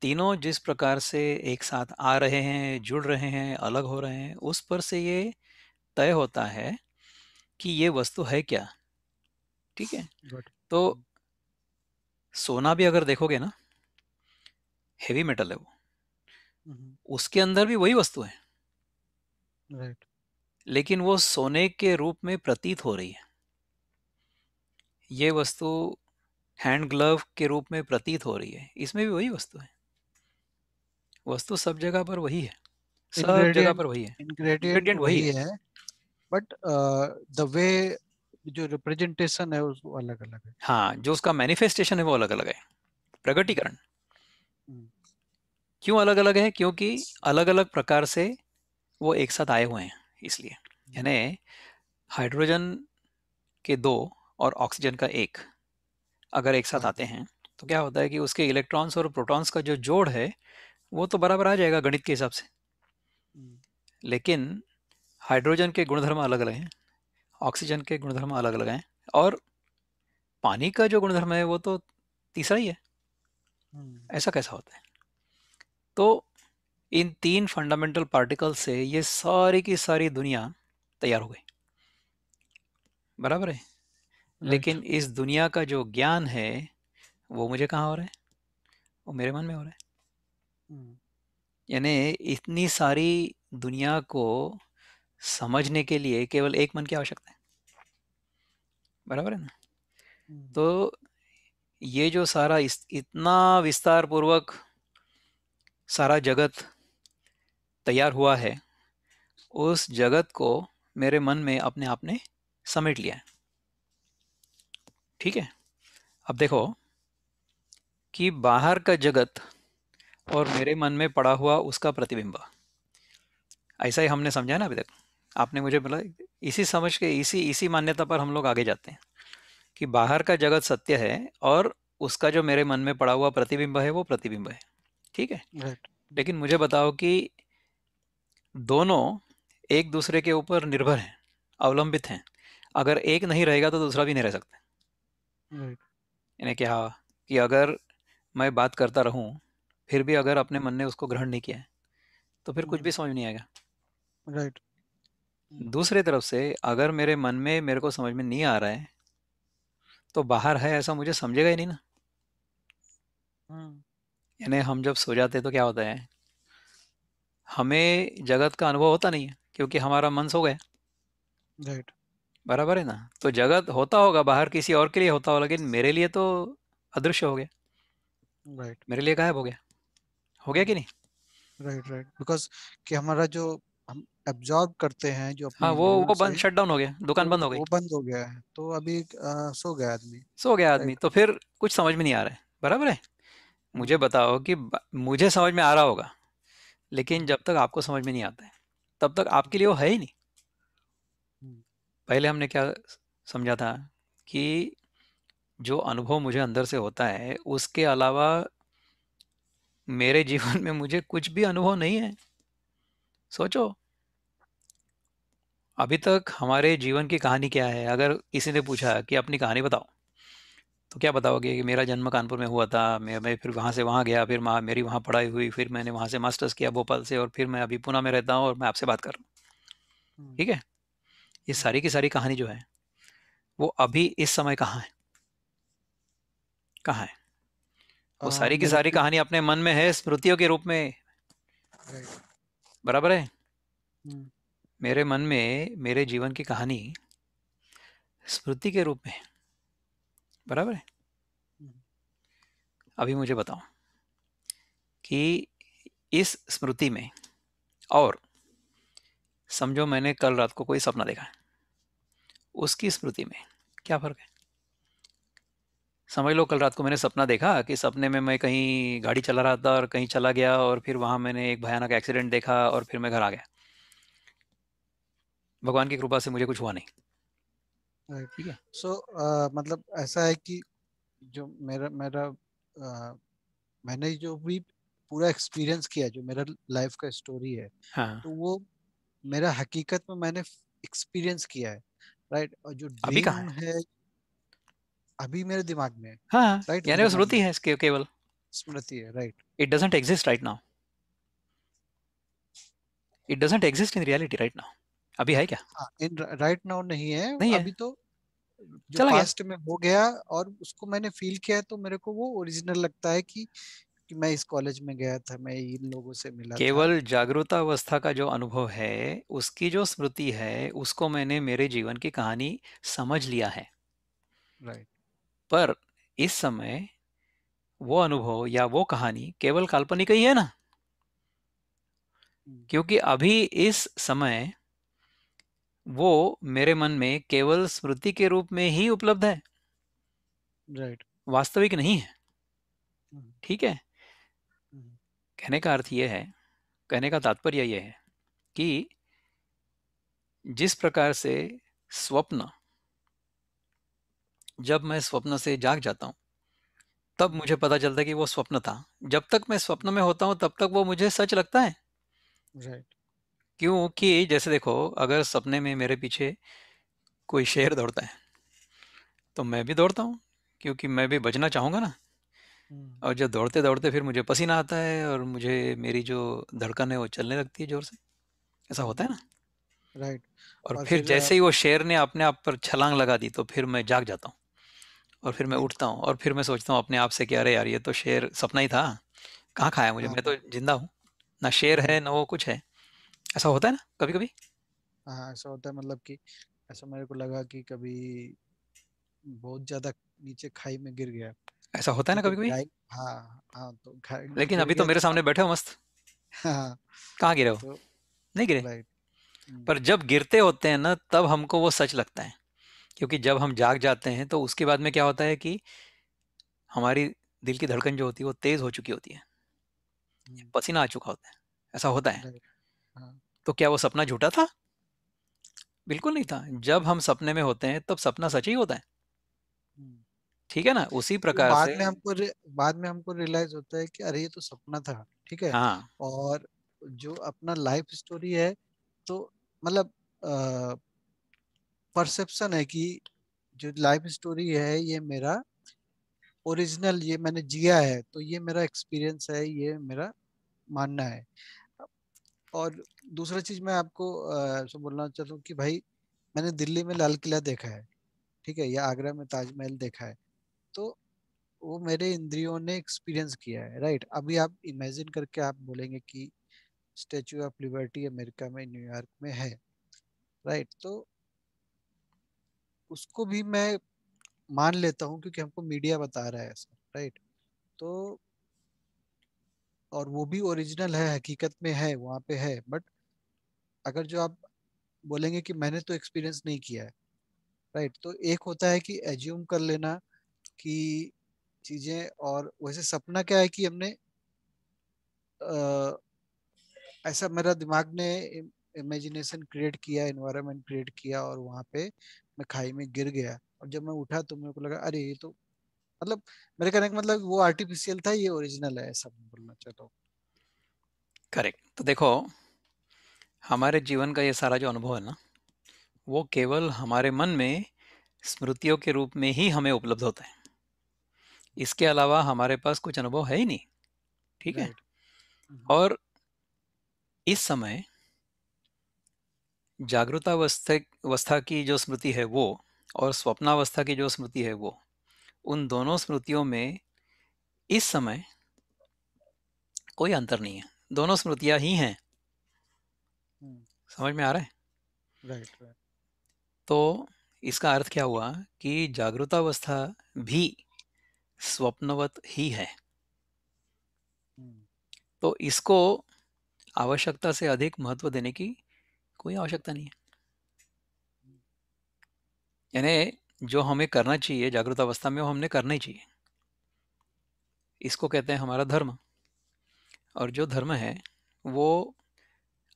तीनों जिस प्रकार से एक साथ आ रहे हैं जुड़ रहे हैं अलग हो रहे हैं उस पर से ये तय होता है कि ये वस्तु है क्या ठीक है तो हम्म। सोना भी अगर देखोगे ना हेवी मेटल है वो हम्म। उसके अंदर भी वही वस्तु है राइट लेकिन वो सोने के रूप में प्रतीत हो रही है ये वस्तु हैंड ग्लव के रूप में प्रतीत हो रही है इसमें भी वही वस्तु है वस्तु सब जगह पर वही है सब जगह पर वही है इंग्रेडिएंट वही है, है। बट द वे जो रिप्रेजेंटेशन है उसको अलग अलग है हाँ जो उसका मैनिफेस्टेशन है वो अलग अलग है प्रगटीकरण हम्म। क्यों अलग अलग है क्योंकि अलग अलग प्रकार से वो एक साथ आए हुए हैं इसलिए हम्म। यानी हाइड्रोजन के दो और ऑक्सीजन का एक अगर एक साथ हाँ आते हैं तो क्या होता है कि उसके इलेक्ट्रॉन्स और प्रोटॉन्स का जो जोड़ है वो तो बराबर आ जाएगा गणित के हिसाब से हम्म। लेकिन हाइड्रोजन के गुणधर्म अलग अलग हैं ऑक्सीजन के गुणधर्म अलग अलग हैं और पानी का जो गुणधर्म है वो तो तीसरा ही है हम्म। ऐसा कैसा होता है तो इन तीन फंडामेंटल पार्टिकल से ये सारी की सारी दुनिया तैयार हो गई बराबर है लेकिन इस दुनिया का जो ज्ञान है वो मुझे कहाँ हो रहा है वो मेरे मन में हो रहा है हम्म। यानी इतनी सारी दुनिया को समझने के लिए केवल एक मन की आवश्यकता है बराबर है ना हम्म। तो ये जो सारा इस, इतना विस्तार पूर्वक सारा जगत तैयार हुआ है उस जगत को मेरे मन में अपने आप ने समेट लिया है ठीक है अब देखो कि बाहर का जगत और मेरे मन में पड़ा हुआ उसका प्रतिबिंब ऐसा ही हमने समझा ना अभी तक आपने मुझे मतलब इसी समझ के इसी इसी मान्यता पर हम लोग आगे जाते हैं कि बाहर का जगत सत्य है और उसका जो मेरे मन में पड़ा हुआ प्रतिबिंब है वो प्रतिबिंब है ठीक है लेकिन मुझे बताओ कि दोनों एक दूसरे के ऊपर निर्भर हैं अवलंबित हैं अगर एक नहीं रहेगा तो दूसरा भी नहीं रह सकता right. यानी क्या हाँ, कि अगर मैं बात करता रहूं फिर भी अगर अपने मन ने उसको ग्रहण नहीं किया है तो फिर कुछ भी समझ नहीं आएगा राइट right. तरफ से अगर मेरे मन में मेरे को समझ में नहीं आ रहा है तो बाहर है ऐसा मुझे समझेगा ही नहीं ना hmm. यानी हम जब सो जाते तो क्या होता है हमें जगत का अनुभव होता नहीं है क्योंकि हमारा मन सो गया राइट बराबर है ना तो जगत होता होगा बाहर किसी और के लिए होता होगा लेकिन मेरे लिए तो अदृश्य हो गया राइट मेरे लिए गायब हो गया हो गया कि नहीं राइट राइट बिकॉज कि हमारा जो हम एब्जॉर्ब करते हैं जो हाँ वो वो बंद शट डाउन हो गया दुकान बंद हो गई वो बंद हो गया है तो अभी आ, सो गया आदमी सो गया आदमी तो फिर कुछ समझ में नहीं आ रहा है बराबर है मुझे बताओ कि मुझे समझ में आ रहा होगा लेकिन जब तक आपको समझ में नहीं आता है तब तक आपके लिए वो है ही नहीं हम्म। पहले हमने क्या समझा था कि जो अनुभव मुझे अंदर से होता है उसके अलावा मेरे जीवन में मुझे कुछ भी अनुभव नहीं है सोचो अभी तक हमारे जीवन की कहानी क्या है अगर किसी ने पूछा कि अपनी कहानी बताओ तो क्या बताओगे कि मेरा जन्म कानपुर में हुआ था मैं मैं फिर वहाँ से वहाँ गया फिर वहाँ मेरी वहाँ पढ़ाई हुई फिर मैंने वहाँ से मास्टर्स किया भोपाल से और फिर मैं अभी पुणे में रहता हूँ और मैं आपसे बात कर रहा हूँ हम्म। ठीक है ये सारी की सारी कहानी जो है वो अभी इस समय कहाँ है कहाँ है वो सारी की सारी कहानी अपने मन में है स्मृतियों के रूप में बराबर है हम्म। मेरे मन में मेरे जीवन की कहानी स्मृति के रूप में है बराबर है अभी मुझे बताओ कि इस स्मृति में और समझो मैंने कल रात को कोई सपना देखा उसकी स्मृति में क्या फर्क है समझ लो कल रात को मैंने सपना देखा कि सपने में मैं कहीं गाड़ी चला रहा था और कहीं चला गया और फिर वहाँ मैंने एक भयानक एक्सीडेंट देखा और फिर मैं घर आ गया भगवान की कृपा से मुझे कुछ हुआ नहीं ठीक है सो मतलब ऐसा है कि जो मेरा मेरा uh, मैंने जो भी पूरा एक्सपीरियंस किया जो मेरा लाइफ का स्टोरी है हाँ. तो वो मेरा हकीकत में मैंने एक्सपीरियंस किया है राइट right? और जो अभी कहाँ है? है अभी मेरे दिमाग में हाँ, राइट हाँ। यानी स्मृति है इसके केवल स्मृति है right it doesn't exist right now it doesn't exist in reality right now अभी है क्या हाँ, इन राइट नाउ नहीं है नहीं अभी है। तो जो पास्ट में हो गया और उसको मैंने फील किया तो मेरे को वो ओरिजिनल लगता है कि कि मैं इस कॉलेज में गया था मैं इन लोगों से मिला केवल जागरूकता अवस्था का जो अनुभव है उसकी जो स्मृति है उसको मैंने मेरे जीवन की कहानी समझ लिया है राइट पर इस समय वो अनुभव या वो कहानी केवल काल्पनिक ही है ना hmm. क्योंकि अभी इस समय वो मेरे मन में केवल स्मृति के रूप में ही उपलब्ध है राइट वास्तविक नहीं है hmm. ठीक है hmm. कहने का अर्थ यह है कहने का तात्पर्य यह है कि जिस प्रकार से स्वप्न जब मैं स्वप्न से जाग जाता हूँ तब मुझे पता चलता है कि वो स्वप्न था जब तक मैं स्वप्न में होता हूँ तब तक वो मुझे सच लगता है right. क्योंकि जैसे देखो अगर सपने में मेरे पीछे कोई शेर दौड़ता है तो मैं भी दौड़ता हूँ क्योंकि मैं भी बचना चाहूँगा ना हम्म। और जब दौड़ते दौड़ते फिर मुझे पसीना आता है और मुझे मेरी जो धड़कन है वो चलने लगती है जोर से ऐसा होता है ना राइट और, और फिर जैसे ही वो शेर ने अपने आप पर छलांग लगा दी तो फिर मैं जाग जाता हूँ और फिर मैं उठता हूँ और फिर मैं सोचता हूँ अपने आप से कि अरे यार ये तो शेर सपना ही था कहाँ खाया मुझे हाँ, मैं हाँ। तो जिंदा हूँ ना शेर है हम्म। ना वो कुछ है ऐसा होता है ना कभी कभी हाँ ऐसा होता है मतलब कि ऐसा मेरे को लगा कि कभी बहुत ज्यादा नीचे खाई में गिर गया ऐसा होता है ना कभी कभी हाँ हाँ तो लेकिन अभी तो मेरे सामने बैठे हो मस्त हाँ कहाँ गिरे हो तो, नहीं गिरे हम्म। पर जब गिरते होते हैं ना तब हमको वो सच लगता है क्योंकि जब हम जाग जाते हैं तो उसके बाद में क्या होता है कि हमारी दिल की धड़कन जो होती है वो तेज हो चुकी होती है हम्म। पसीना आ चुका होता है ऐसा होता है हाँ। तो क्या वो सपना झूठा था बिल्कुल नहीं था जब हम सपने में होते हैं तब सपना सच ही होता है ठीक है ना तो उसी प्रकार बाद से में हमको बाद में हमको रियलाइज होता है कि अरे ये तो सपना था ठीक है हाँ और जो अपना लाइफ स्टोरी है तो मतलब परसेप्शन है कि जो लाइफ स्टोरी है ये मेरा ओरिजिनल ये मैंने जिया है तो ये मेरा एक्सपीरियंस है ये मेरा मानना है और दूसरा चीज मैं आपको आ, बोलना चाहता हूँ कि भाई मैंने दिल्ली में लाल किला देखा है ठीक है या आगरा में ताजमहल देखा है तो वो मेरे इंद्रियों ने एक्सपीरियंस किया है राइट अभी आप इमेजिन करके आप बोलेंगे कि स्टेचू ऑफ लिबर्टी अमेरिका में न्यूयॉर्क में है राइट तो उसको भी मैं मान लेता हूँ क्योंकि हमको मीडिया बता रहा है ऐसा राइट तो और वो भी ओरिजिनल है हकीकत में है वहाँ पे है बट अगर जो आप बोलेंगे कि मैंने तो एक्सपीरियंस नहीं किया है राइट तो एक होता है कि एज्यूम कर लेना कि चीज़ें और वैसे सपना क्या है कि हमने आ, ऐसा मेरा दिमाग ने इमेजिनेशन क्रिएट किया एनवायरनमेंट क्रिएट किया और वहाँ पे मैं खाई में गिर गया और जब मैं उठा तो मेरे को लगा अरे ये तो मतलब मेरे कहने का मतलब वो आर्टिफिशियल था ये ओरिजिनल है ऐसा बोलना चाहता हूँ करेक्ट तो देखो हमारे जीवन का ये सारा जो अनुभव है ना वो केवल हमारे मन में स्मृतियों के रूप में ही हमें उपलब्ध होता है इसके अलावा हमारे पास कुछ अनुभव है ही नहीं ठीक है हम्म। और इस समय जागृतावस्था जागरूकतावस्था की जो स्मृति है वो और स्वप्नावस्था की जो स्मृति है वो उन दोनों स्मृतियों में इस समय कोई अंतर नहीं है दोनों स्मृतियां ही हैं हम्म। समझ में आ रहा है राइट तो इसका अर्थ क्या हुआ कि जागृतावस्था भी स्वप्नवत ही है हम्म। तो इसको आवश्यकता से अधिक महत्व देने की कोई आवश्यकता नहीं है हम्म। यानी जो हमें करना चाहिए जागृत अवस्था में वो हमने करना ही चाहिए इसको कहते हैं हमारा धर्म और जो धर्म है वो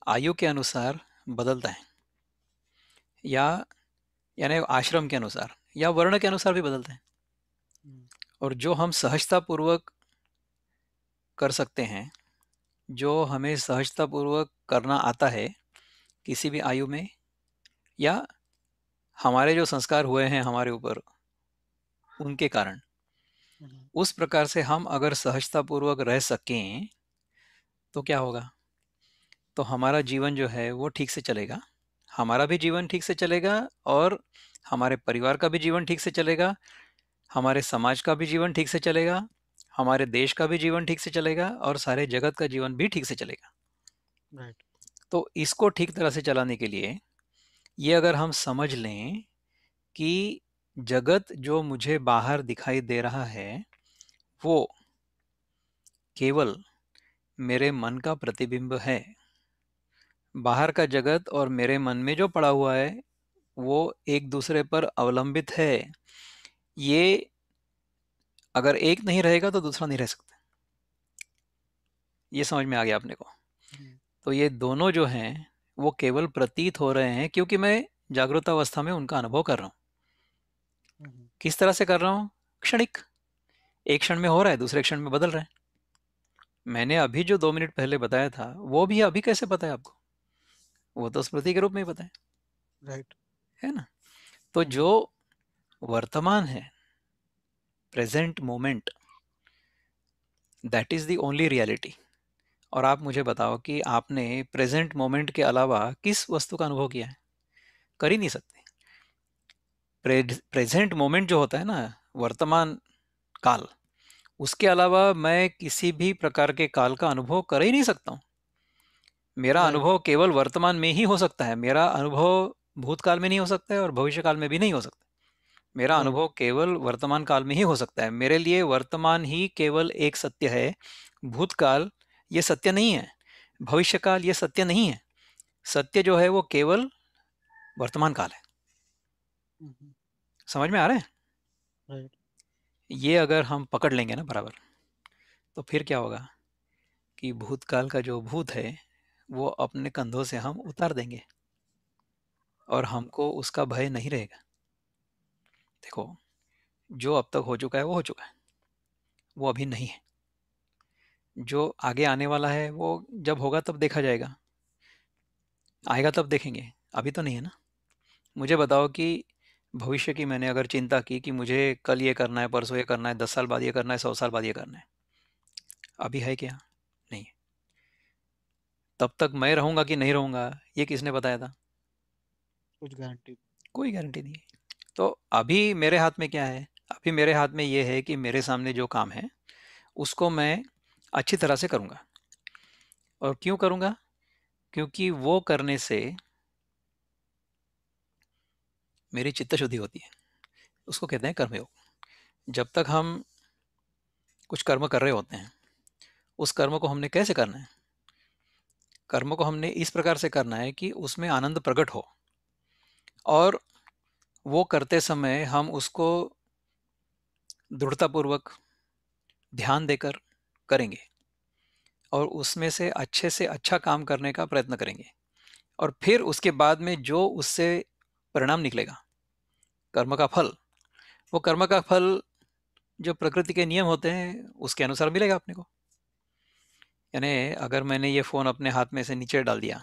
आयु के अनुसार बदलता है या यानी आश्रम के अनुसार या वर्ण के अनुसार भी बदलते हैं हम्म। और जो हम सहजतापूर्वक कर सकते हैं जो हमें सहजतापूर्वक करना आता है किसी भी आयु में या हमारे जो संस्कार हुए हैं हमारे ऊपर उनके कारण हम्म। उस प्रकार से हम अगर सहजता पूर्वक रह सकें तो क्या होगा तो हमारा जीवन जो है वो ठीक से चलेगा हमारा भी जीवन ठीक से चलेगा और हमारे परिवार का भी जीवन ठीक से चलेगा हमारे समाज का भी जीवन ठीक से चलेगा हमारे देश का भी जीवन ठीक से चलेगा और सारे जगत का जीवन भी ठीक से चलेगा right. तो इसको ठीक तरह से चलाने के लिए ये अगर हम समझ लें कि जगत जो मुझे बाहर दिखाई दे रहा है वो केवल मेरे मन का प्रतिबिंब है बाहर का जगत और मेरे मन में जो पड़ा हुआ है वो एक दूसरे पर अवलंबित है ये अगर एक नहीं रहेगा तो दूसरा नहीं रह सकता ये समझ में आ गया आपने को हम्म। तो ये दोनों जो हैं वो केवल प्रतीत हो रहे हैं क्योंकि मैं जागृत अवस्था में उनका अनुभव कर रहा हूं हम्म। किस तरह से कर रहा हूं क्षणिक एक क्षण में हो रहा है दूसरे क्षण में बदल रहे हैं मैंने अभी जो दो मिनट पहले बताया था वो भी अभी कैसे पता है आपको वो तो स्मृति के रूप में ही पता है राइट है ना तो हम्म। जो वर्तमान है present moment that is the only reality और आप मुझे बताओ कि आपने प्रेजेंट मोमेंट के अलावा किस वस्तु का अनुभव किया है कर ही नहीं सकते प्रेजेंट मोमेंट जो होता है ना वर्तमान काल उसके अलावा मैं किसी भी प्रकार के काल का अनुभव कर ही नहीं सकता हूँ मेरा हाँ। अनुभव केवल वर्तमान में ही हो सकता है मेरा अनुभव भूतकाल में नहीं हो सकता है और भविष्य काल में भी नहीं हो सकता मेरा हाँ। अनुभव केवल वर्तमान काल में ही हो सकता है मेरे लिए वर्तमान ही केवल एक सत्य है भूतकाल ये सत्य नहीं है भविष्य काल ये सत्य नहीं है सत्य जो है वो केवल वर्तमान काल है हम्म, हम्म। समझ में आ रहे हैं ये अगर हम पकड़ लेंगे ना बराबर तो फिर क्या होगा कि भूतकाल का जो भूत है वो अपने कंधों से हम उतार देंगे और हमको उसका भय नहीं रहेगा देखो जो अब तक हो चुका है वो हो चुका है वो अभी नहीं है जो आगे आने वाला है वो जब होगा तब देखा जाएगा आएगा तब देखेंगे अभी तो नहीं है ना मुझे बताओ कि भविष्य की मैंने अगर चिंता की कि मुझे कल ये करना है परसों ये करना है दस साल बाद ये करना है सौ साल बाद ये करना है अभी है क्या नहीं तब तक मैं रहूंगा कि नहीं रहूंगा ये किसने बताया था कुछ गारंटी कोई गारंटी नहीं तो अभी मेरे हाथ में क्या है अभी मेरे हाथ में ये है कि मेरे सामने जो काम है उसको मैं अच्छी तरह से करूँगा और क्यों करूँगा क्योंकि वो करने से मेरी चित्तशुद्धि होती है उसको कहते हैं कर्मयोग जब तक हम कुछ कर्म कर रहे होते हैं उस कर्म को हमने कैसे करना है कर्म को हमने इस प्रकार से करना है कि उसमें आनंद प्रकट हो और वो करते समय हम उसको दृढ़तापूर्वक ध्यान देकर करेंगे और उसमें से अच्छे से अच्छा काम करने का प्रयत्न करेंगे और फिर उसके बाद में जो उससे परिणाम निकलेगा कर्म का फल वो कर्म का फल जो प्रकृति के नियम होते हैं उसके अनुसार मिलेगा अपने को यानी अगर मैंने ये फ़ोन अपने हाथ में से नीचे डाल दिया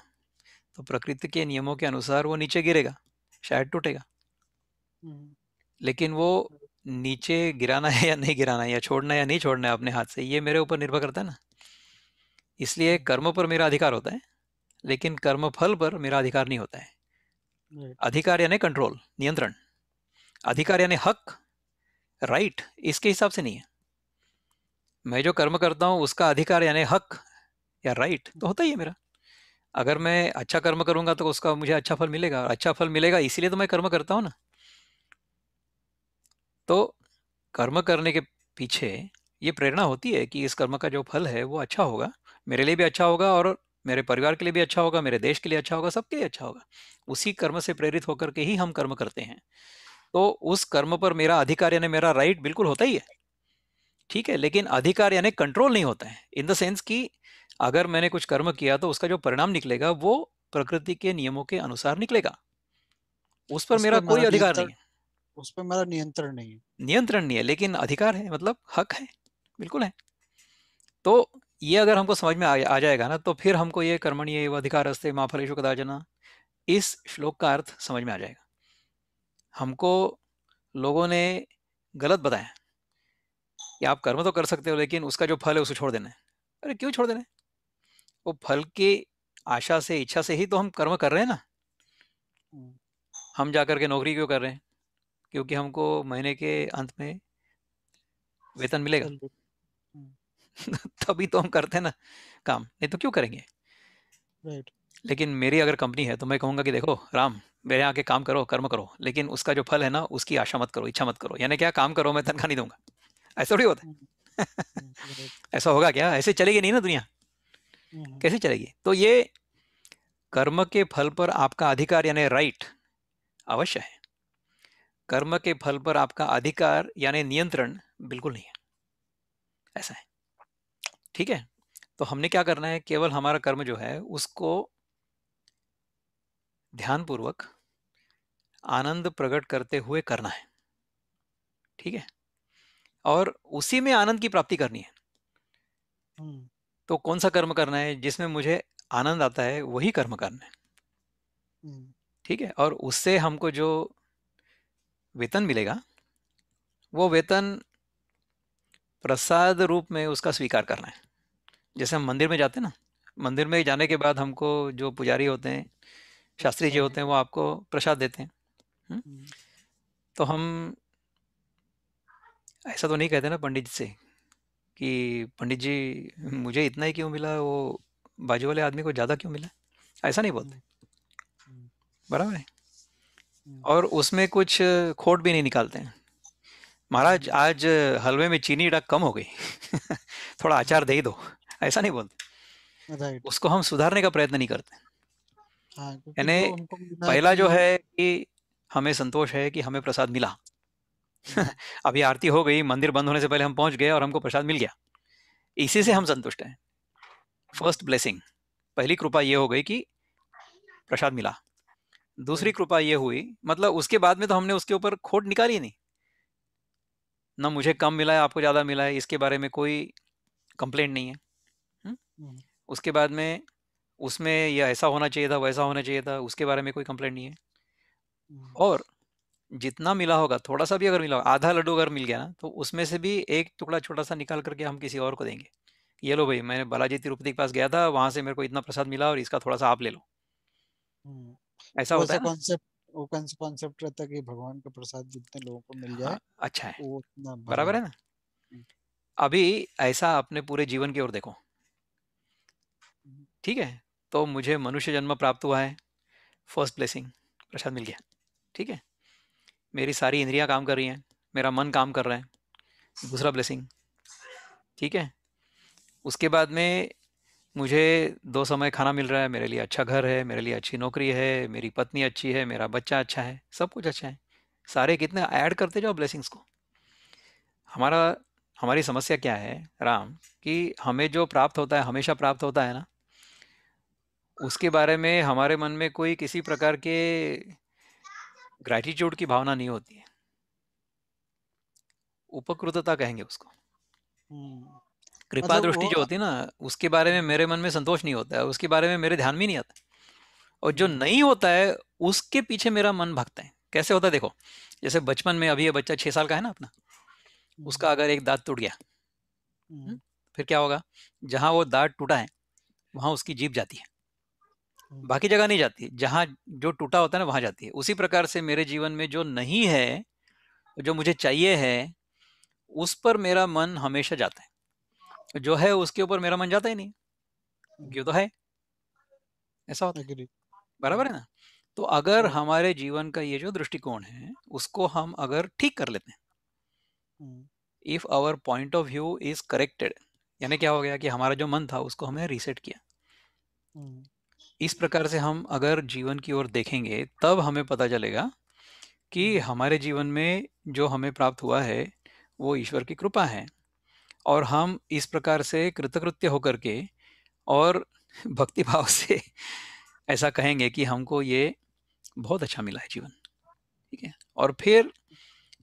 तो प्रकृति के नियमों के अनुसार वो नीचे गिरेगा शायद टूटेगा हम्म। लेकिन वो हम्म। नीचे गिराना है या नहीं गिराना है या छोड़ना है या नहीं छोड़ना है अपने हाथ से ये मेरे ऊपर निर्भर करता है ना इसलिए हम्म। कर्म पर मेरा अधिकार होता है लेकिन कर्म फल पर मेरा अधिकार नहीं होता है अधिकार यानी कंट्रोल नियंत्रण अधिकार यानी हक राइट इसके हिसाब से नहीं है मैं जो कर्म करता हूँ उसका अधिकार यानी हक या राइट तो होता ही है मेरा अगर मैं अच्छा कर्म करूंगा तो उसका मुझे अच्छा फल मिलेगा अच्छा फल मिलेगा इसीलिए तो मैं कर्म करता हूँ ना तो कर्म करने के पीछे ये प्रेरणा होती है कि इस कर्म का जो फल है वो अच्छा होगा मेरे लिए भी अच्छा होगा और मेरे परिवार के लिए भी अच्छा होगा मेरे देश के लिए अच्छा होगा सबके लिए अच्छा होगा उसी कर्म से प्रेरित होकर के ही हम कर्म करते हैं तो उस कर्म पर मेरा अधिकार यानी मेरा राइट बिल्कुल होता ही है ठीक है लेकिन अधिकार यानी कंट्रोल नहीं होता है इन द सेंस कि अगर मैंने कुछ कर्म किया तो उसका जो परिणाम निकलेगा वो प्रकृति के नियमों के अनुसार निकलेगा उस पर मेरा कोई अधिकार नहीं है उस पर मेरा नियंत्रण नहीं है नियंत्रण नहीं है लेकिन अधिकार है मतलब हक है बिल्कुल है तो ये अगर हमको समझ में आ, जाएगा ना तो फिर हमको ये कर्मणीय अधिकार रस्ते माँ फलेशु इस श्लोक का अर्थ समझ में आ जाएगा हमको लोगों ने गलत बताया कि आप कर्म तो कर सकते हो लेकिन उसका जो फल है उसे छोड़ देना है अरे क्यों छोड़ देना है वो फल की आशा से इच्छा से ही तो हम कर्म कर रहे हैं ना हम्म। हम जा करके नौकरी क्यों कर रहे हैं क्योंकि हमको महीने के अंत में वेतन मिलेगा हम्म। तभी तो हम करते हैं ना काम नहीं तो क्यों करेंगे right. लेकिन मेरी अगर कंपनी है तो मैं कहूंगा कि देखो राम मेरे यहाँ के काम करो कर्म करो लेकिन उसका जो फल है ना उसकी आशा मत करो इच्छा मत करो यानी क्या काम करो मैं तनख्वाह नहीं दूंगा ऐसा थोड़ी होता है हम्म, हम्म, ऐसा होगा क्या ऐसे चलेगी नहीं ना दुनिया कैसे चलेगी तो ये कर्म के फल पर आपका अधिकार यानी राइट अवश्य है कर्म के फल पर आपका अधिकार यानी नियंत्रण बिल्कुल नहीं है ऐसा है ठीक है तो हमने क्या करना है केवल हमारा कर्म जो है उसको ध्यानपूर्वक आनंद प्रकट करते हुए करना है ठीक है और उसी में आनंद की प्राप्ति करनी है हम्म। तो कौन सा कर्म करना है जिसमें मुझे आनंद आता है वही कर्म करना है हम्म। ठीक है और उससे हमको जो वेतन मिलेगा वो वेतन प्रसाद रूप में उसका स्वीकार करना है जैसे हम मंदिर में जाते हैं ना मंदिर में जाने के बाद हमको जो पुजारी होते हैं शास्त्री जी होते हैं वो आपको प्रसाद देते हैं हम्म? तो हम ऐसा तो नहीं कहते ना पंडित से कि पंडित जी मुझे इतना ही क्यों मिला वो बाजू वाले आदमी को ज़्यादा क्यों मिला ऐसा नहीं बोलते हम्म। बराबर है हम्म। और उसमें कुछ खोट भी नहीं निकालते हैं महाराज आज हलवे में चीनी डक कम हो गई थोड़ा अचार दे दो ऐसा नहीं बोलते right. उसको हम सुधारने का प्रयत्न नहीं करते हाँ, तो पहला जो है कि हमें संतोष है कि हमें प्रसाद मिला हम्म। अभी आरती हो गई मंदिर बंद होने से पहले हम पहुंच गए और हमको प्रसाद मिल गया इसी से हम संतुष्ट हैं फर्स्ट ब्लेसिंग पहली कृपा ये हो गई कि प्रसाद मिला दूसरी हम्म। कृपा ये हुई मतलब उसके बाद में तो हमने उसके ऊपर खोट निकाली नहीं ना मुझे कम मिला है आपको ज़्यादा मिला है इसके बारे में कोई कंप्लेंट नहीं है हुँ? हम्म? हम्म। उसके बाद में उसमें यह ऐसा होना चाहिए था वैसा होना चाहिए था उसके बारे में कोई कंप्लेंट नहीं है और जितना मिला होगा थोड़ा सा भी अगर मिला आधा लड्डू अगर मिल गया ना तो उसमें से भी एक टुकड़ा छोटा सा निकाल करके हम किसी और को देंगे ये लो भाई मैंने बालाजी तिरुपति के पास गया था वहां से मेरे को इतना प्रसाद मिला और इसका थोड़ा सा आप ले लो ऐसा होता है कॉन्सेप्ट वो कॉन्सेप्ट रहता है कि भगवान का प्रसाद जितने लोगों को मिल जाए हाँ, अच्छा है बराबर है ना हम्म। अभी ऐसा अपने पूरे जीवन की ओर देखो हम्म। ठीक है तो मुझे मनुष्य जन्म प्राप्त हुआ है फर्स्ट ब्लेसिंग प्रसाद मिल गया ठीक है मेरी सारी इंद्रियां काम कर रही हैं मेरा मन काम कर रहा है दूसरा ब्लेसिंग ठीक है उसके बाद में मुझे दो समय खाना मिल रहा है मेरे लिए अच्छा घर है मेरे लिए अच्छी नौकरी है मेरी पत्नी अच्छी है मेरा बच्चा अच्छा है सब कुछ अच्छा है सारे कितने ऐड करते जाओ ब्लेसिंग्स को हमारा हमारी समस्या क्या है राम कि हमें जो प्राप्त होता है हमेशा प्राप्त होता है ना उसके बारे में हमारे मन में कोई किसी प्रकार के ग्रैटिट्यूड की भावना नहीं होती है उपकृतता कहेंगे उसको हम्म। कृपा मतलब दृष्टि जो होती है ना उसके बारे में मेरे मन में संतोष नहीं होता है उसके बारे में मेरे ध्यान में नहीं आता और जो हम्म। नहीं होता है उसके पीछे मेरा मन भागता है कैसे होता है देखो जैसे बचपन में अभी ये बच्चा छह साल का है ना अपना उसका हम्म। अगर एक दांत टूट गया हम्म, फिर क्या होगा जहां वो दांत टूटा है वहां उसकी जीप जाती है बाकी जगह नहीं जाती जहां जो टूटा होता है ना वहां जाती है उसी प्रकार से मेरे जीवन में जो नहीं है जो मुझे चाहिए है उस पर मेरा मन हमेशा जाता है जो है उसके ऊपर मेरा मन जाता ही नहीं क्यों तो है ऐसा होता है बराबर है ना तो अगर हमारे जीवन का ये जो दृष्टिकोण है उसको हम अगर ठीक कर लेते हैं if our point of view is corrected यानी क्या हो गया कि हमारा जो मन था उसको हमने रीसेट किया hmm. इस प्रकार से हम अगर जीवन की ओर देखेंगे तब हमें पता चलेगा कि hmm. हमारे जीवन में जो हमें प्राप्त हुआ है वो ईश्वर की कृपा है और हम इस प्रकार से कृतकृत्य होकर के और भक्ति भाव से ऐसा कहेंगे कि हमको ये बहुत अच्छा मिला है जीवन ठीक है और फिर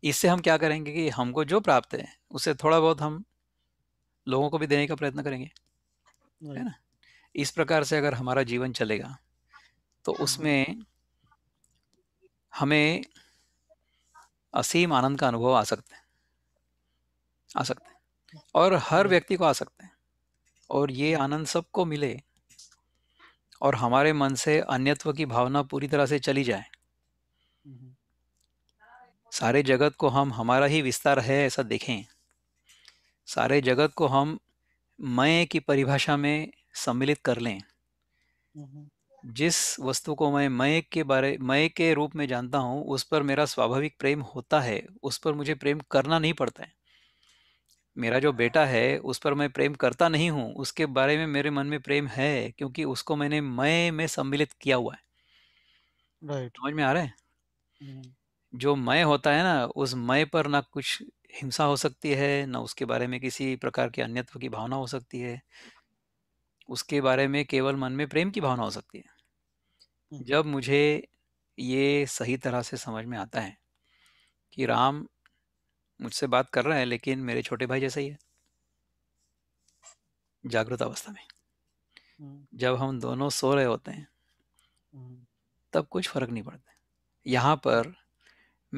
इससे हम क्या करेंगे कि हमको जो प्राप्त है उसे थोड़ा बहुत हम लोगों को भी देने का प्रयत्न करेंगे है ना इस प्रकार से अगर हमारा जीवन चलेगा तो हाँ, हाँ। उसमें हमें असीम आनंद का अनुभव आ सकता है आ सकता है और हर हाँ। व्यक्ति को आ सकते हैं और ये आनंद सबको मिले और हमारे मन से अन्यत्व की भावना पूरी तरह से चली जाए हम्म। सारे जगत को हम हमारा ही विस्तार है ऐसा देखें सारे जगत को हम मैं की परिभाषा में सम्मिलित कर लें हम्म। जिस वस्तु को मैं मय के बारे मय के रूप में जानता हूँ उस पर मेरा स्वाभाविक प्रेम होता है उस पर मुझे प्रेम करना नहीं पड़ता है मेरा जो बेटा है उस पर मैं प्रेम करता नहीं हूँ उसके बारे में मेरे मन में प्रेम है क्योंकि उसको मैंने मैं में सम्मिलित किया हुआ है राइट समझ में आ रहा है हम्म। जो मैं होता है ना उस मैं पर ना कुछ हिंसा हो सकती है ना उसके बारे में किसी प्रकार के अन्यत्व की भावना हो सकती है उसके बारे में केवल मन में प्रेम की भावना हो सकती है हम्म। जब मुझे ये सही तरह से समझ में आता है कि राम मुझसे बात कर रहा है लेकिन मेरे छोटे भाई जैसा ही है जागृत अवस्था में जब हम दोनों सो रहे होते हैं तब कुछ फर्क नहीं पड़ता यहाँ पर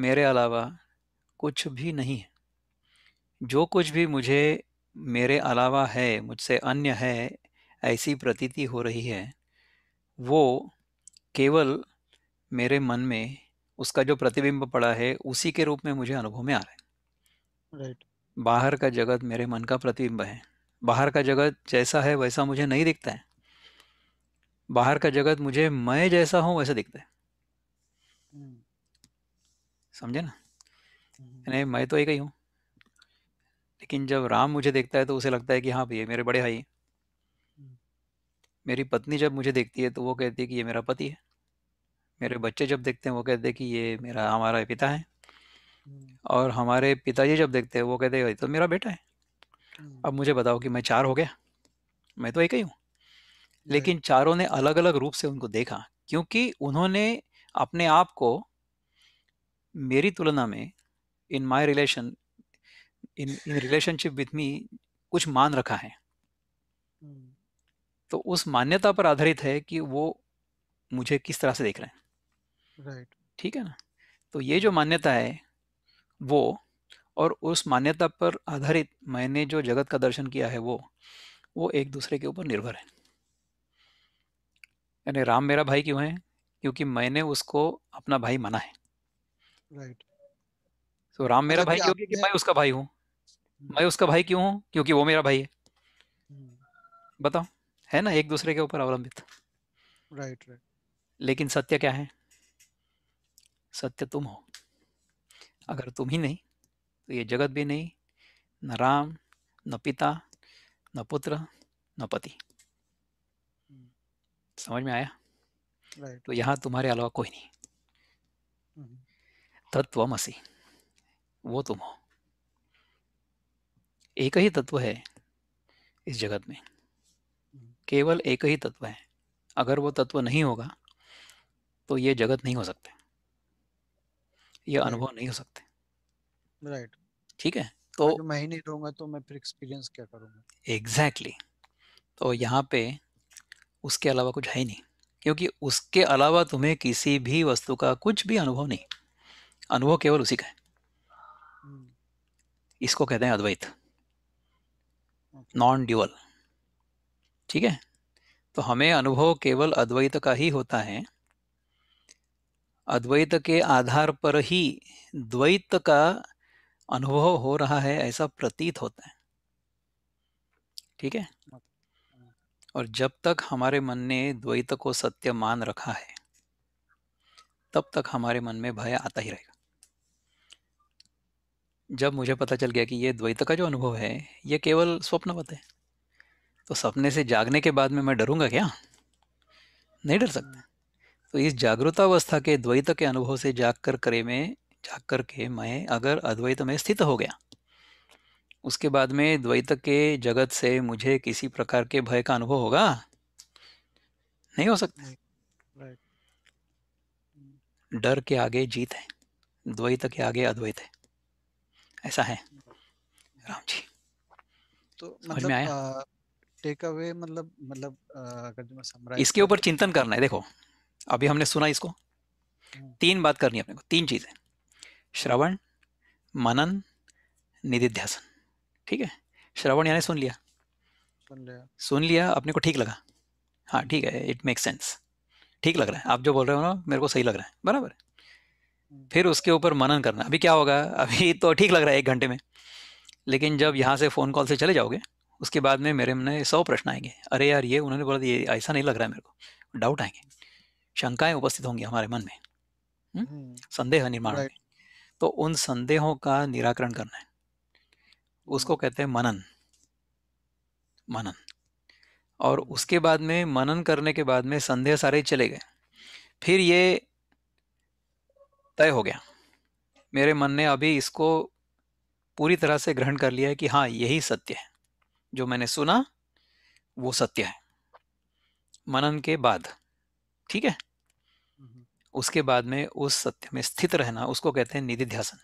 मेरे अलावा कुछ भी नहीं है जो कुछ भी मुझे मेरे अलावा है मुझसे अन्य है ऐसी प्रतीति हो रही है वो केवल मेरे मन में उसका जो प्रतिबिंब पड़ा है उसी के रूप में मुझे अनुभव में आ रहा है राइट बाहर का जगत मेरे मन का प्रतिबिंब है बाहर का जगत जैसा है वैसा मुझे नहीं दिखता है बाहर का जगत मुझे मैं जैसा हूं वैसा दिखता है hmm. समझे ना hmm. यानी मैं तो एक ही हूँ लेकिन जब राम मुझे देखता है तो उसे लगता है कि हाँ भैया मेरे बड़े भाई hmm. मेरी पत्नी जब मुझे देखती है तो वो कहती है कि ये मेरा पति है मेरे बच्चे जब देखते हैं वो कहते हैं कि ये मेरा हमारा पिता है और हमारे पिताजी जब देखते हैं वो कहते हैं तो मेरा बेटा है हम्म। अब मुझे बताओ कि मैं चार हो गया मैं तो एक ही हूँ हाँ। लेकिन चारों ने अलग अलग रूप से उनको देखा क्योंकि उन्होंने अपने आप को मेरी तुलना में in my relation in in relationship with me कुछ मान रखा है हम्म। तो उस मान्यता पर आधारित है कि वो मुझे किस तरह से देख रहे हैं राइट ठीक है ना तो ये जो मान्यता है वो और उस मान्यता पर आधारित मैंने जो जगत का दर्शन किया है वो वो एक दूसरे के ऊपर निर्भर है यानी राम मेरा भाई क्यों है क्योंकि मैंने उसको अपना भाई माना है राइट right. सो तो so, राम मेरा मतलब भाई क्यों क्योंकि मैं उसका भाई हूँ मैं उसका भाई क्यों हूँ क्योंकि वो मेरा भाई है hmm. बताओ है ना एक दूसरे के ऊपर अवलंबित राइट right, राइट right. लेकिन सत्य क्या है सत्य तुम हो अगर तुम ही नहीं तो ये जगत भी नहीं न राम न पिता न पुत्र न पति समझ में आया right. तो यहाँ तुम्हारे अलावा कोई नहीं mm-hmm. तत्व मसी वो तुम हो एक ही तत्व है इस जगत में mm-hmm. केवल एक ही तत्व है अगर वो तत्व नहीं होगा तो ये जगत नहीं हो सकते ये अनुभव नहीं हो सकते राइट ठीक है तो मैं ही नहीं रहूंगा तो मैं फिर एक्सपीरियंस क्या करूंगा एग्जैक्टली तो यहाँ पे उसके अलावा कुछ है ही नहीं क्योंकि उसके अलावा तुम्हें किसी भी वस्तु का कुछ भी अनुभव नहीं अनुभव केवल उसी का है hmm. इसको कहते हैं अद्वैत नॉन ड्यूअल ठीक है तो हमें अनुभव केवल अद्वैत का ही होता है अद्वैत के आधार पर ही द्वैत का अनुभव हो रहा है ऐसा प्रतीत होता है ठीक है और जब तक हमारे मन ने द्वैत को सत्य मान रखा है तब तक हमारे मन में भय आता ही रहेगा जब मुझे पता चल गया कि ये द्वैत का जो अनुभव है ये केवल स्वप्नवत है तो सपने से जागने के बाद में मैं डरूंगा क्या नहीं डर सकता तो इस जागृतावस्था के द्वैत के अनुभव से जाग कर करे में जाग कर के मैं अगर अद्वैत में स्थित हो गया उसके बाद में द्वैत के जगत से मुझे किसी प्रकार के भय का अनुभव होगा नहीं हो सकता डर के आगे जीत है द्वैत के आगे अद्वैत है ऐसा है राम जी तो मतलब आया? टेक अवे मतलब मतलब अगर इसके ऊपर चिंतन करना है देखो अभी हमने सुना इसको तीन बात करनी है अपने को तीन चीजें श्रवण मनन निधिध्यासन ठीक है श्रवण यानी सुन लिया सुन लिया सुन लिया अपने को ठीक लगा हाँ ठीक है इट मेक सेंस ठीक लग रहा है आप जो बोल रहे हो ना मेरे को सही लग रहा है बराबर हम्म। फिर उसके ऊपर मनन करना अभी क्या होगा अभी तो ठीक लग रहा है एक घंटे में लेकिन जब यहाँ से फ़ोन कॉल से चले जाओगे उसके बाद में मेरे मन सौ प्रश्न आएंगे अरे यार ये उन्होंने बोला ये ऐसा नहीं लग रहा है मेरे को डाउट आएंगे शंकाएं उपस्थित होंगी हमारे मन में हम्म, हम्म, संदेह निर्माण right. तो उन संदेहों का निराकरण करना है उसको हम्म। कहते हैं मनन मनन और उसके बाद में मनन करने के बाद में संदेह सारे चले गए फिर ये तय हो गया मेरे मन ने अभी इसको पूरी तरह से ग्रहण कर लिया है कि हाँ यही सत्य है जो मैंने सुना वो सत्य है मनन के बाद ठीक है उसके बाद में उस सत्य में स्थित रहना उसको कहते हैं निधि ध्यासन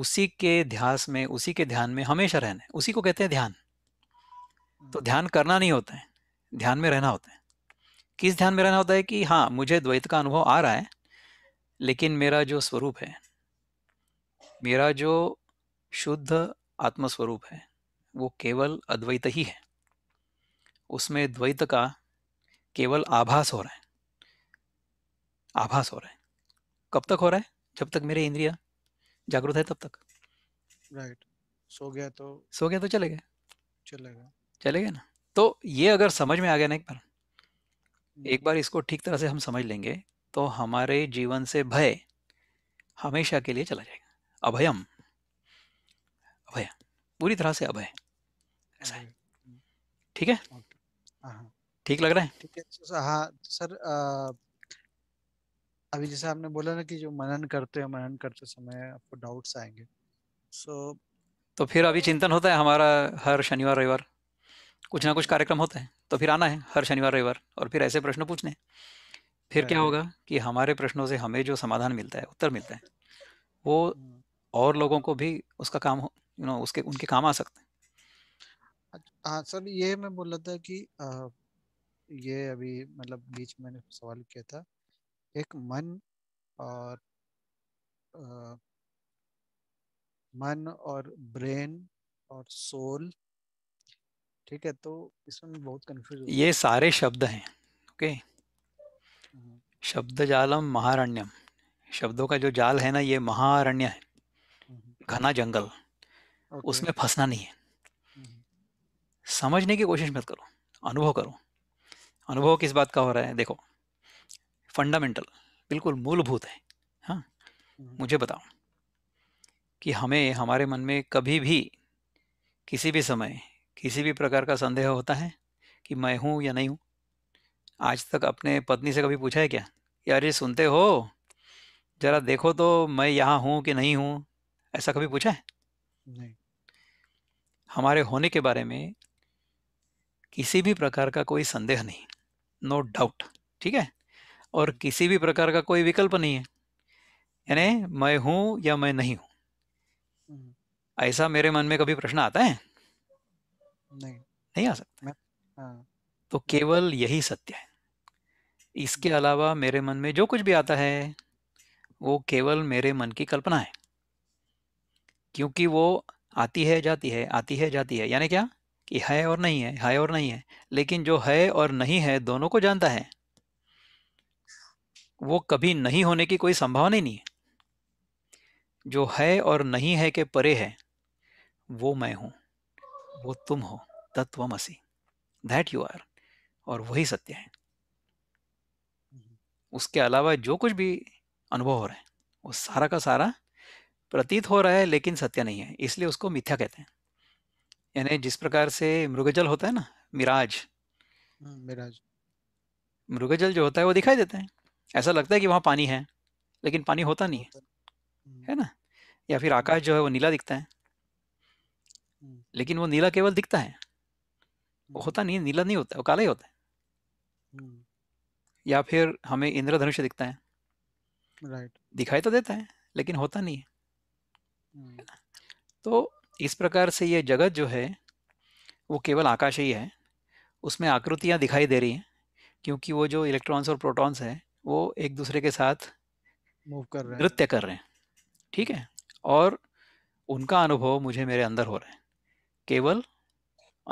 उसी के ध्यास में उसी के ध्यान में हमेशा रहना है उसी को कहते हैं ध्यान तो हम्म। ध्यान करना नहीं होता है ध्यान में रहना होता है किस ध्यान में रहना होता है कि हाँ मुझे द्वैत का अनुभव आ रहा है लेकिन मेरा जो स्वरूप है मेरा जो शुद्ध आत्मस्वरूप है वो केवल अद्वैत ही है उसमें द्वैत का केवल आभास हो रहा है आभास हो रहा है कब तक हो रहा है जब तक मेरे इंद्रिया जागृत है तब तक राइट सो गया तो सो गया तो चले गए चले गए चले गए ना तो ये अगर समझ में आ गया ना एक बार हम्म। एक बार इसको ठीक तरह से हम समझ लेंगे तो हमारे जीवन से भय हमेशा के लिए चला जाएगा अभयम अभय पूरी तरह से अभय ऐसा है ठीक है हाँ, हाँ। ठीक लग रहा है ठीक है हाँ सर अभी जैसे आपने बोला ना कि जो मनन करते हैं मनन करते समय आपको डाउट्स आएंगे सो so, तो फिर अभी चिंतन होता है हमारा हर शनिवार रविवार कुछ ना कुछ कार्यक्रम होता है तो फिर आना है हर शनिवार रविवार और फिर ऐसे प्रश्न पूछने फिर क्या होगा कि हमारे प्रश्नों से हमें जो समाधान मिलता है उत्तर मिलता है वो hmm. और लोगों को भी उसका काम हो यू नो उसके उनके काम आ सकते हैं हाँ सर ये मैं बोल रहा था कि आ, ये अभी मतलब बीच मैंने सवाल किया था एक मन और आ, मन और ब्रेन और सोल ठीक है तो इसमें बहुत कंफ्यूज ये सारे शब्द हैं ओके हम्म। शब्द जालम महारण्यम शब्दों का जो जाल है ना ये महारण्य है हम्म। घना जंगल okay. उसमें फंसना नहीं है हम्म। समझने की कोशिश मत करो अनुभव करो अनुभव किस बात का हो रहा है देखो फंडामेंटल बिल्कुल मूलभूत है हाँ हम्म। मुझे बताओ कि हमें हमारे मन में कभी भी किसी भी समय किसी भी प्रकार का संदेह होता है कि मैं हूँ या नहीं हूँ आज तक अपने पत्नी से कभी पूछा है क्या यार ये सुनते हो जरा देखो तो मैं यहाँ हूँ कि नहीं हूँ ऐसा कभी पूछा है नहीं हमारे होने के बारे में किसी भी प्रकार का कोई संदेह नहीं नो डाउट ठीक है और किसी भी प्रकार का कोई विकल्प नहीं है यानी मैं हूं या मैं नहीं हूं हम्म। ऐसा मेरे मन में कभी प्रश्न आता है नहीं नहीं आ सकता हाँ। तो केवल यही सत्य है इसके हम्म। अलावा मेरे मन में जो कुछ भी आता है वो केवल मेरे मन की कल्पना है क्योंकि वो आती है जाती है आती है जाती है यानी क्या कि है और नहीं है है और नहीं है लेकिन जो है और नहीं है दोनों को जानता है वो कभी नहीं होने की कोई संभावना ही नहीं है जो है और नहीं है के परे है वो मैं हूं वो तुम हो तत्व मसी दैट यू आर और वही सत्य है उसके अलावा जो कुछ भी अनुभव हो रहा है वो सारा का सारा प्रतीत हो रहा है लेकिन सत्य नहीं है इसलिए उसको मिथ्या कहते हैं यानी जिस प्रकार से मृगजल होता है ना मिराज हम्म, मिराज मृगजल जो होता है वो दिखाई देता है ऐसा लगता है कि वहाँ पानी है लेकिन पानी होता नहीं है हम्म। है ना या फिर आकाश जो है वो नीला दिखता है हम्म। लेकिन वो नीला केवल दिखता है वो हम्म। होता नहीं नीला नहीं होता वो काला ही होता है या फिर हमें इंद्रधनुष दिखता है राइट दिखाई तो देता है लेकिन होता नहीं है तो इस प्रकार से ये जगत जो है वो केवल आकाश ही है उसमें आकृतियाँ दिखाई दे रही हैं क्योंकि वो जो इलेक्ट्रॉन्स और प्रोटॉन्स हैं वो एक दूसरे के साथ मूव कर रहे हैं नृत्य कर रहे हैं ठीक है और उनका अनुभव मुझे मेरे अंदर हो रहा है केवल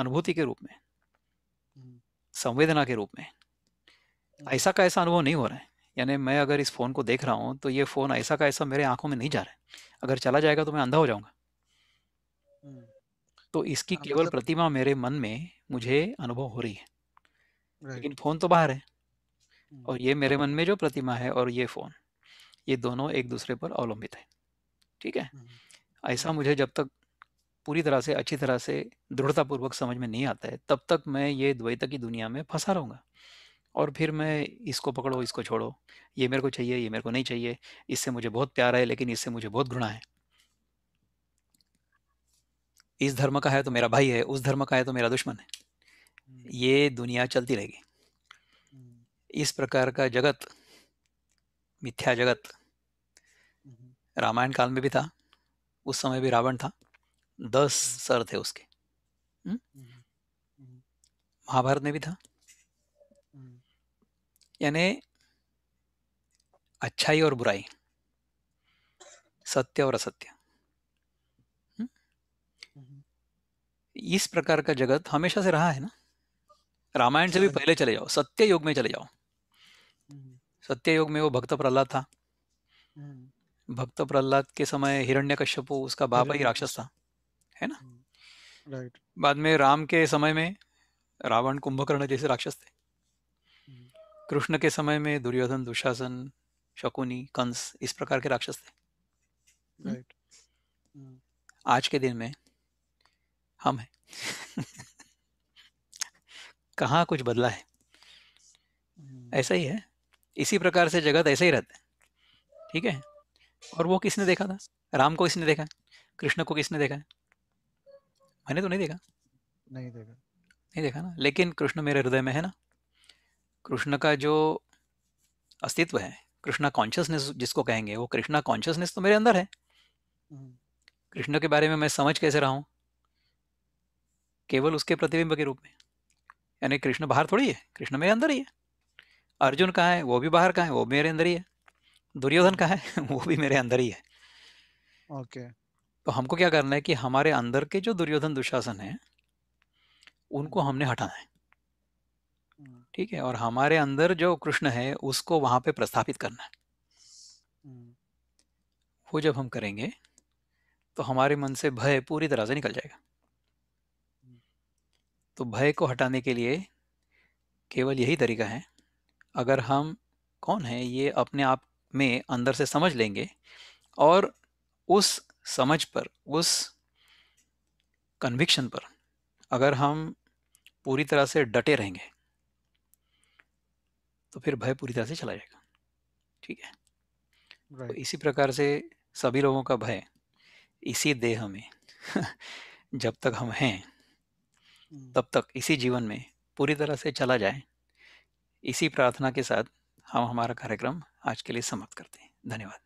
अनुभूति के रूप में हम्म। संवेदना के रूप में हम्म। ऐसा का ऐसा अनुभव नहीं हो रहा है यानी मैं अगर इस फोन को देख रहा हूँ तो ये फोन ऐसा का ऐसा मेरे आंखों में नहीं जा रहा है अगर चला जाएगा तो मैं अंधा हो जाऊंगा हम्म। तो इसकी हाँ, केवल मतलब प्रतिमा मेरे मन में मुझे अनुभव हो रही है लेकिन फोन तो बाहर है और ये मेरे मन में जो प्रतिमा है और ये फोन ये दोनों एक दूसरे पर अवलंबित है ठीक है हम्म। ऐसा मुझे जब तक पूरी तरह से अच्छी तरह से दृढ़तापूर्वक समझ में नहीं आता है तब तक मैं ये द्वैत की दुनिया में फंसा रहूंगा और फिर मैं इसको पकड़ो इसको छोड़ो ये मेरे को चाहिए ये मेरे को नहीं चाहिए इससे मुझे बहुत प्यार है लेकिन इससे मुझे बहुत घृणा है इस धर्म का है तो मेरा भाई है उस धर्म का है तो मेरा दुश्मन है हम्म। ये दुनिया चलती रहेगी इस प्रकार का जगत मिथ्या जगत हम्म। रामायण काल में भी था उस समय भी रावण था दस हम्म। सर थे उसके हम्म? महाभारत में भी था यानी अच्छाई और बुराई सत्य और असत्य इस प्रकार का जगत हमेशा से रहा है ना रामायण से भी पहले चले जाओ सत्य युग में चले जाओ सत्ययोग में वो भक्त प्रहलाद था हम्म। भक्त प्रहलाद के समय हिरण्य कश्यपु उसका बाप ही राक्षस था है ना राइट हम्म। बाद में राम के समय में रावण कुंभकर्ण जैसे राक्षस थे हम्म। कृष्ण के समय में दुर्योधन दुशासन शकुनी कंस इस प्रकार के राक्षस थे राइट आज के दिन में हम हैं कहा कुछ बदला है ऐसा ही है इसी प्रकार से जगत ऐसे ही रहते हैं ठीक है और वो किसने देखा था राम को किसने देखा कृष्ण को किसने देखा मैंने तो नहीं देखा नहीं देखा नहीं देखा ना लेकिन कृष्ण मेरे हृदय में है ना कृष्ण का जो अस्तित्व है कृष्णा कॉन्शियसनेस जिसको कहेंगे वो कृष्णा कॉन्शियसनेस तो मेरे अंदर है हम्म। कृष्ण के बारे में मैं समझ कैसे रहा हूँ केवल उसके प्रतिबिंब के रूप में यानी कृष्ण बाहर थोड़ी है कृष्ण मेरे अंदर ही है अर्जुन कहाँ है वो भी बाहर कहाँ है वो मेरे अंदर ही है दुर्योधन कहाँ है वो भी मेरे अंदर ही है ओके तो हमको क्या करना है कि हमारे अंदर के जो दुर्योधन दुशासन है उनको हमने हटाना है हम्म। ठीक है और हमारे अंदर जो कृष्ण है उसको वहां पे प्रस्थापित करना है हम्म। वो जब हम करेंगे तो हमारे मन से भय पूरी तरह से निकल जाएगा हम्म। तो भय को हटाने के लिए केवल यही तरीका है अगर हम कौन हैं ये अपने आप में अंदर से समझ लेंगे और उस समझ पर उस कन्विक्शन पर अगर हम पूरी तरह से डटे रहेंगे तो फिर भय पूरी तरह से चला जाएगा ठीक है तो right. तो इसी प्रकार से सभी लोगों का भय इसी देह में जब तक हम हैं hmm. तब तक इसी जीवन में पूरी तरह से चला जाए इसी प्रार्थना के साथ हम हमारा कार्यक्रम आज के लिए समाप्त करते हैं धन्यवाद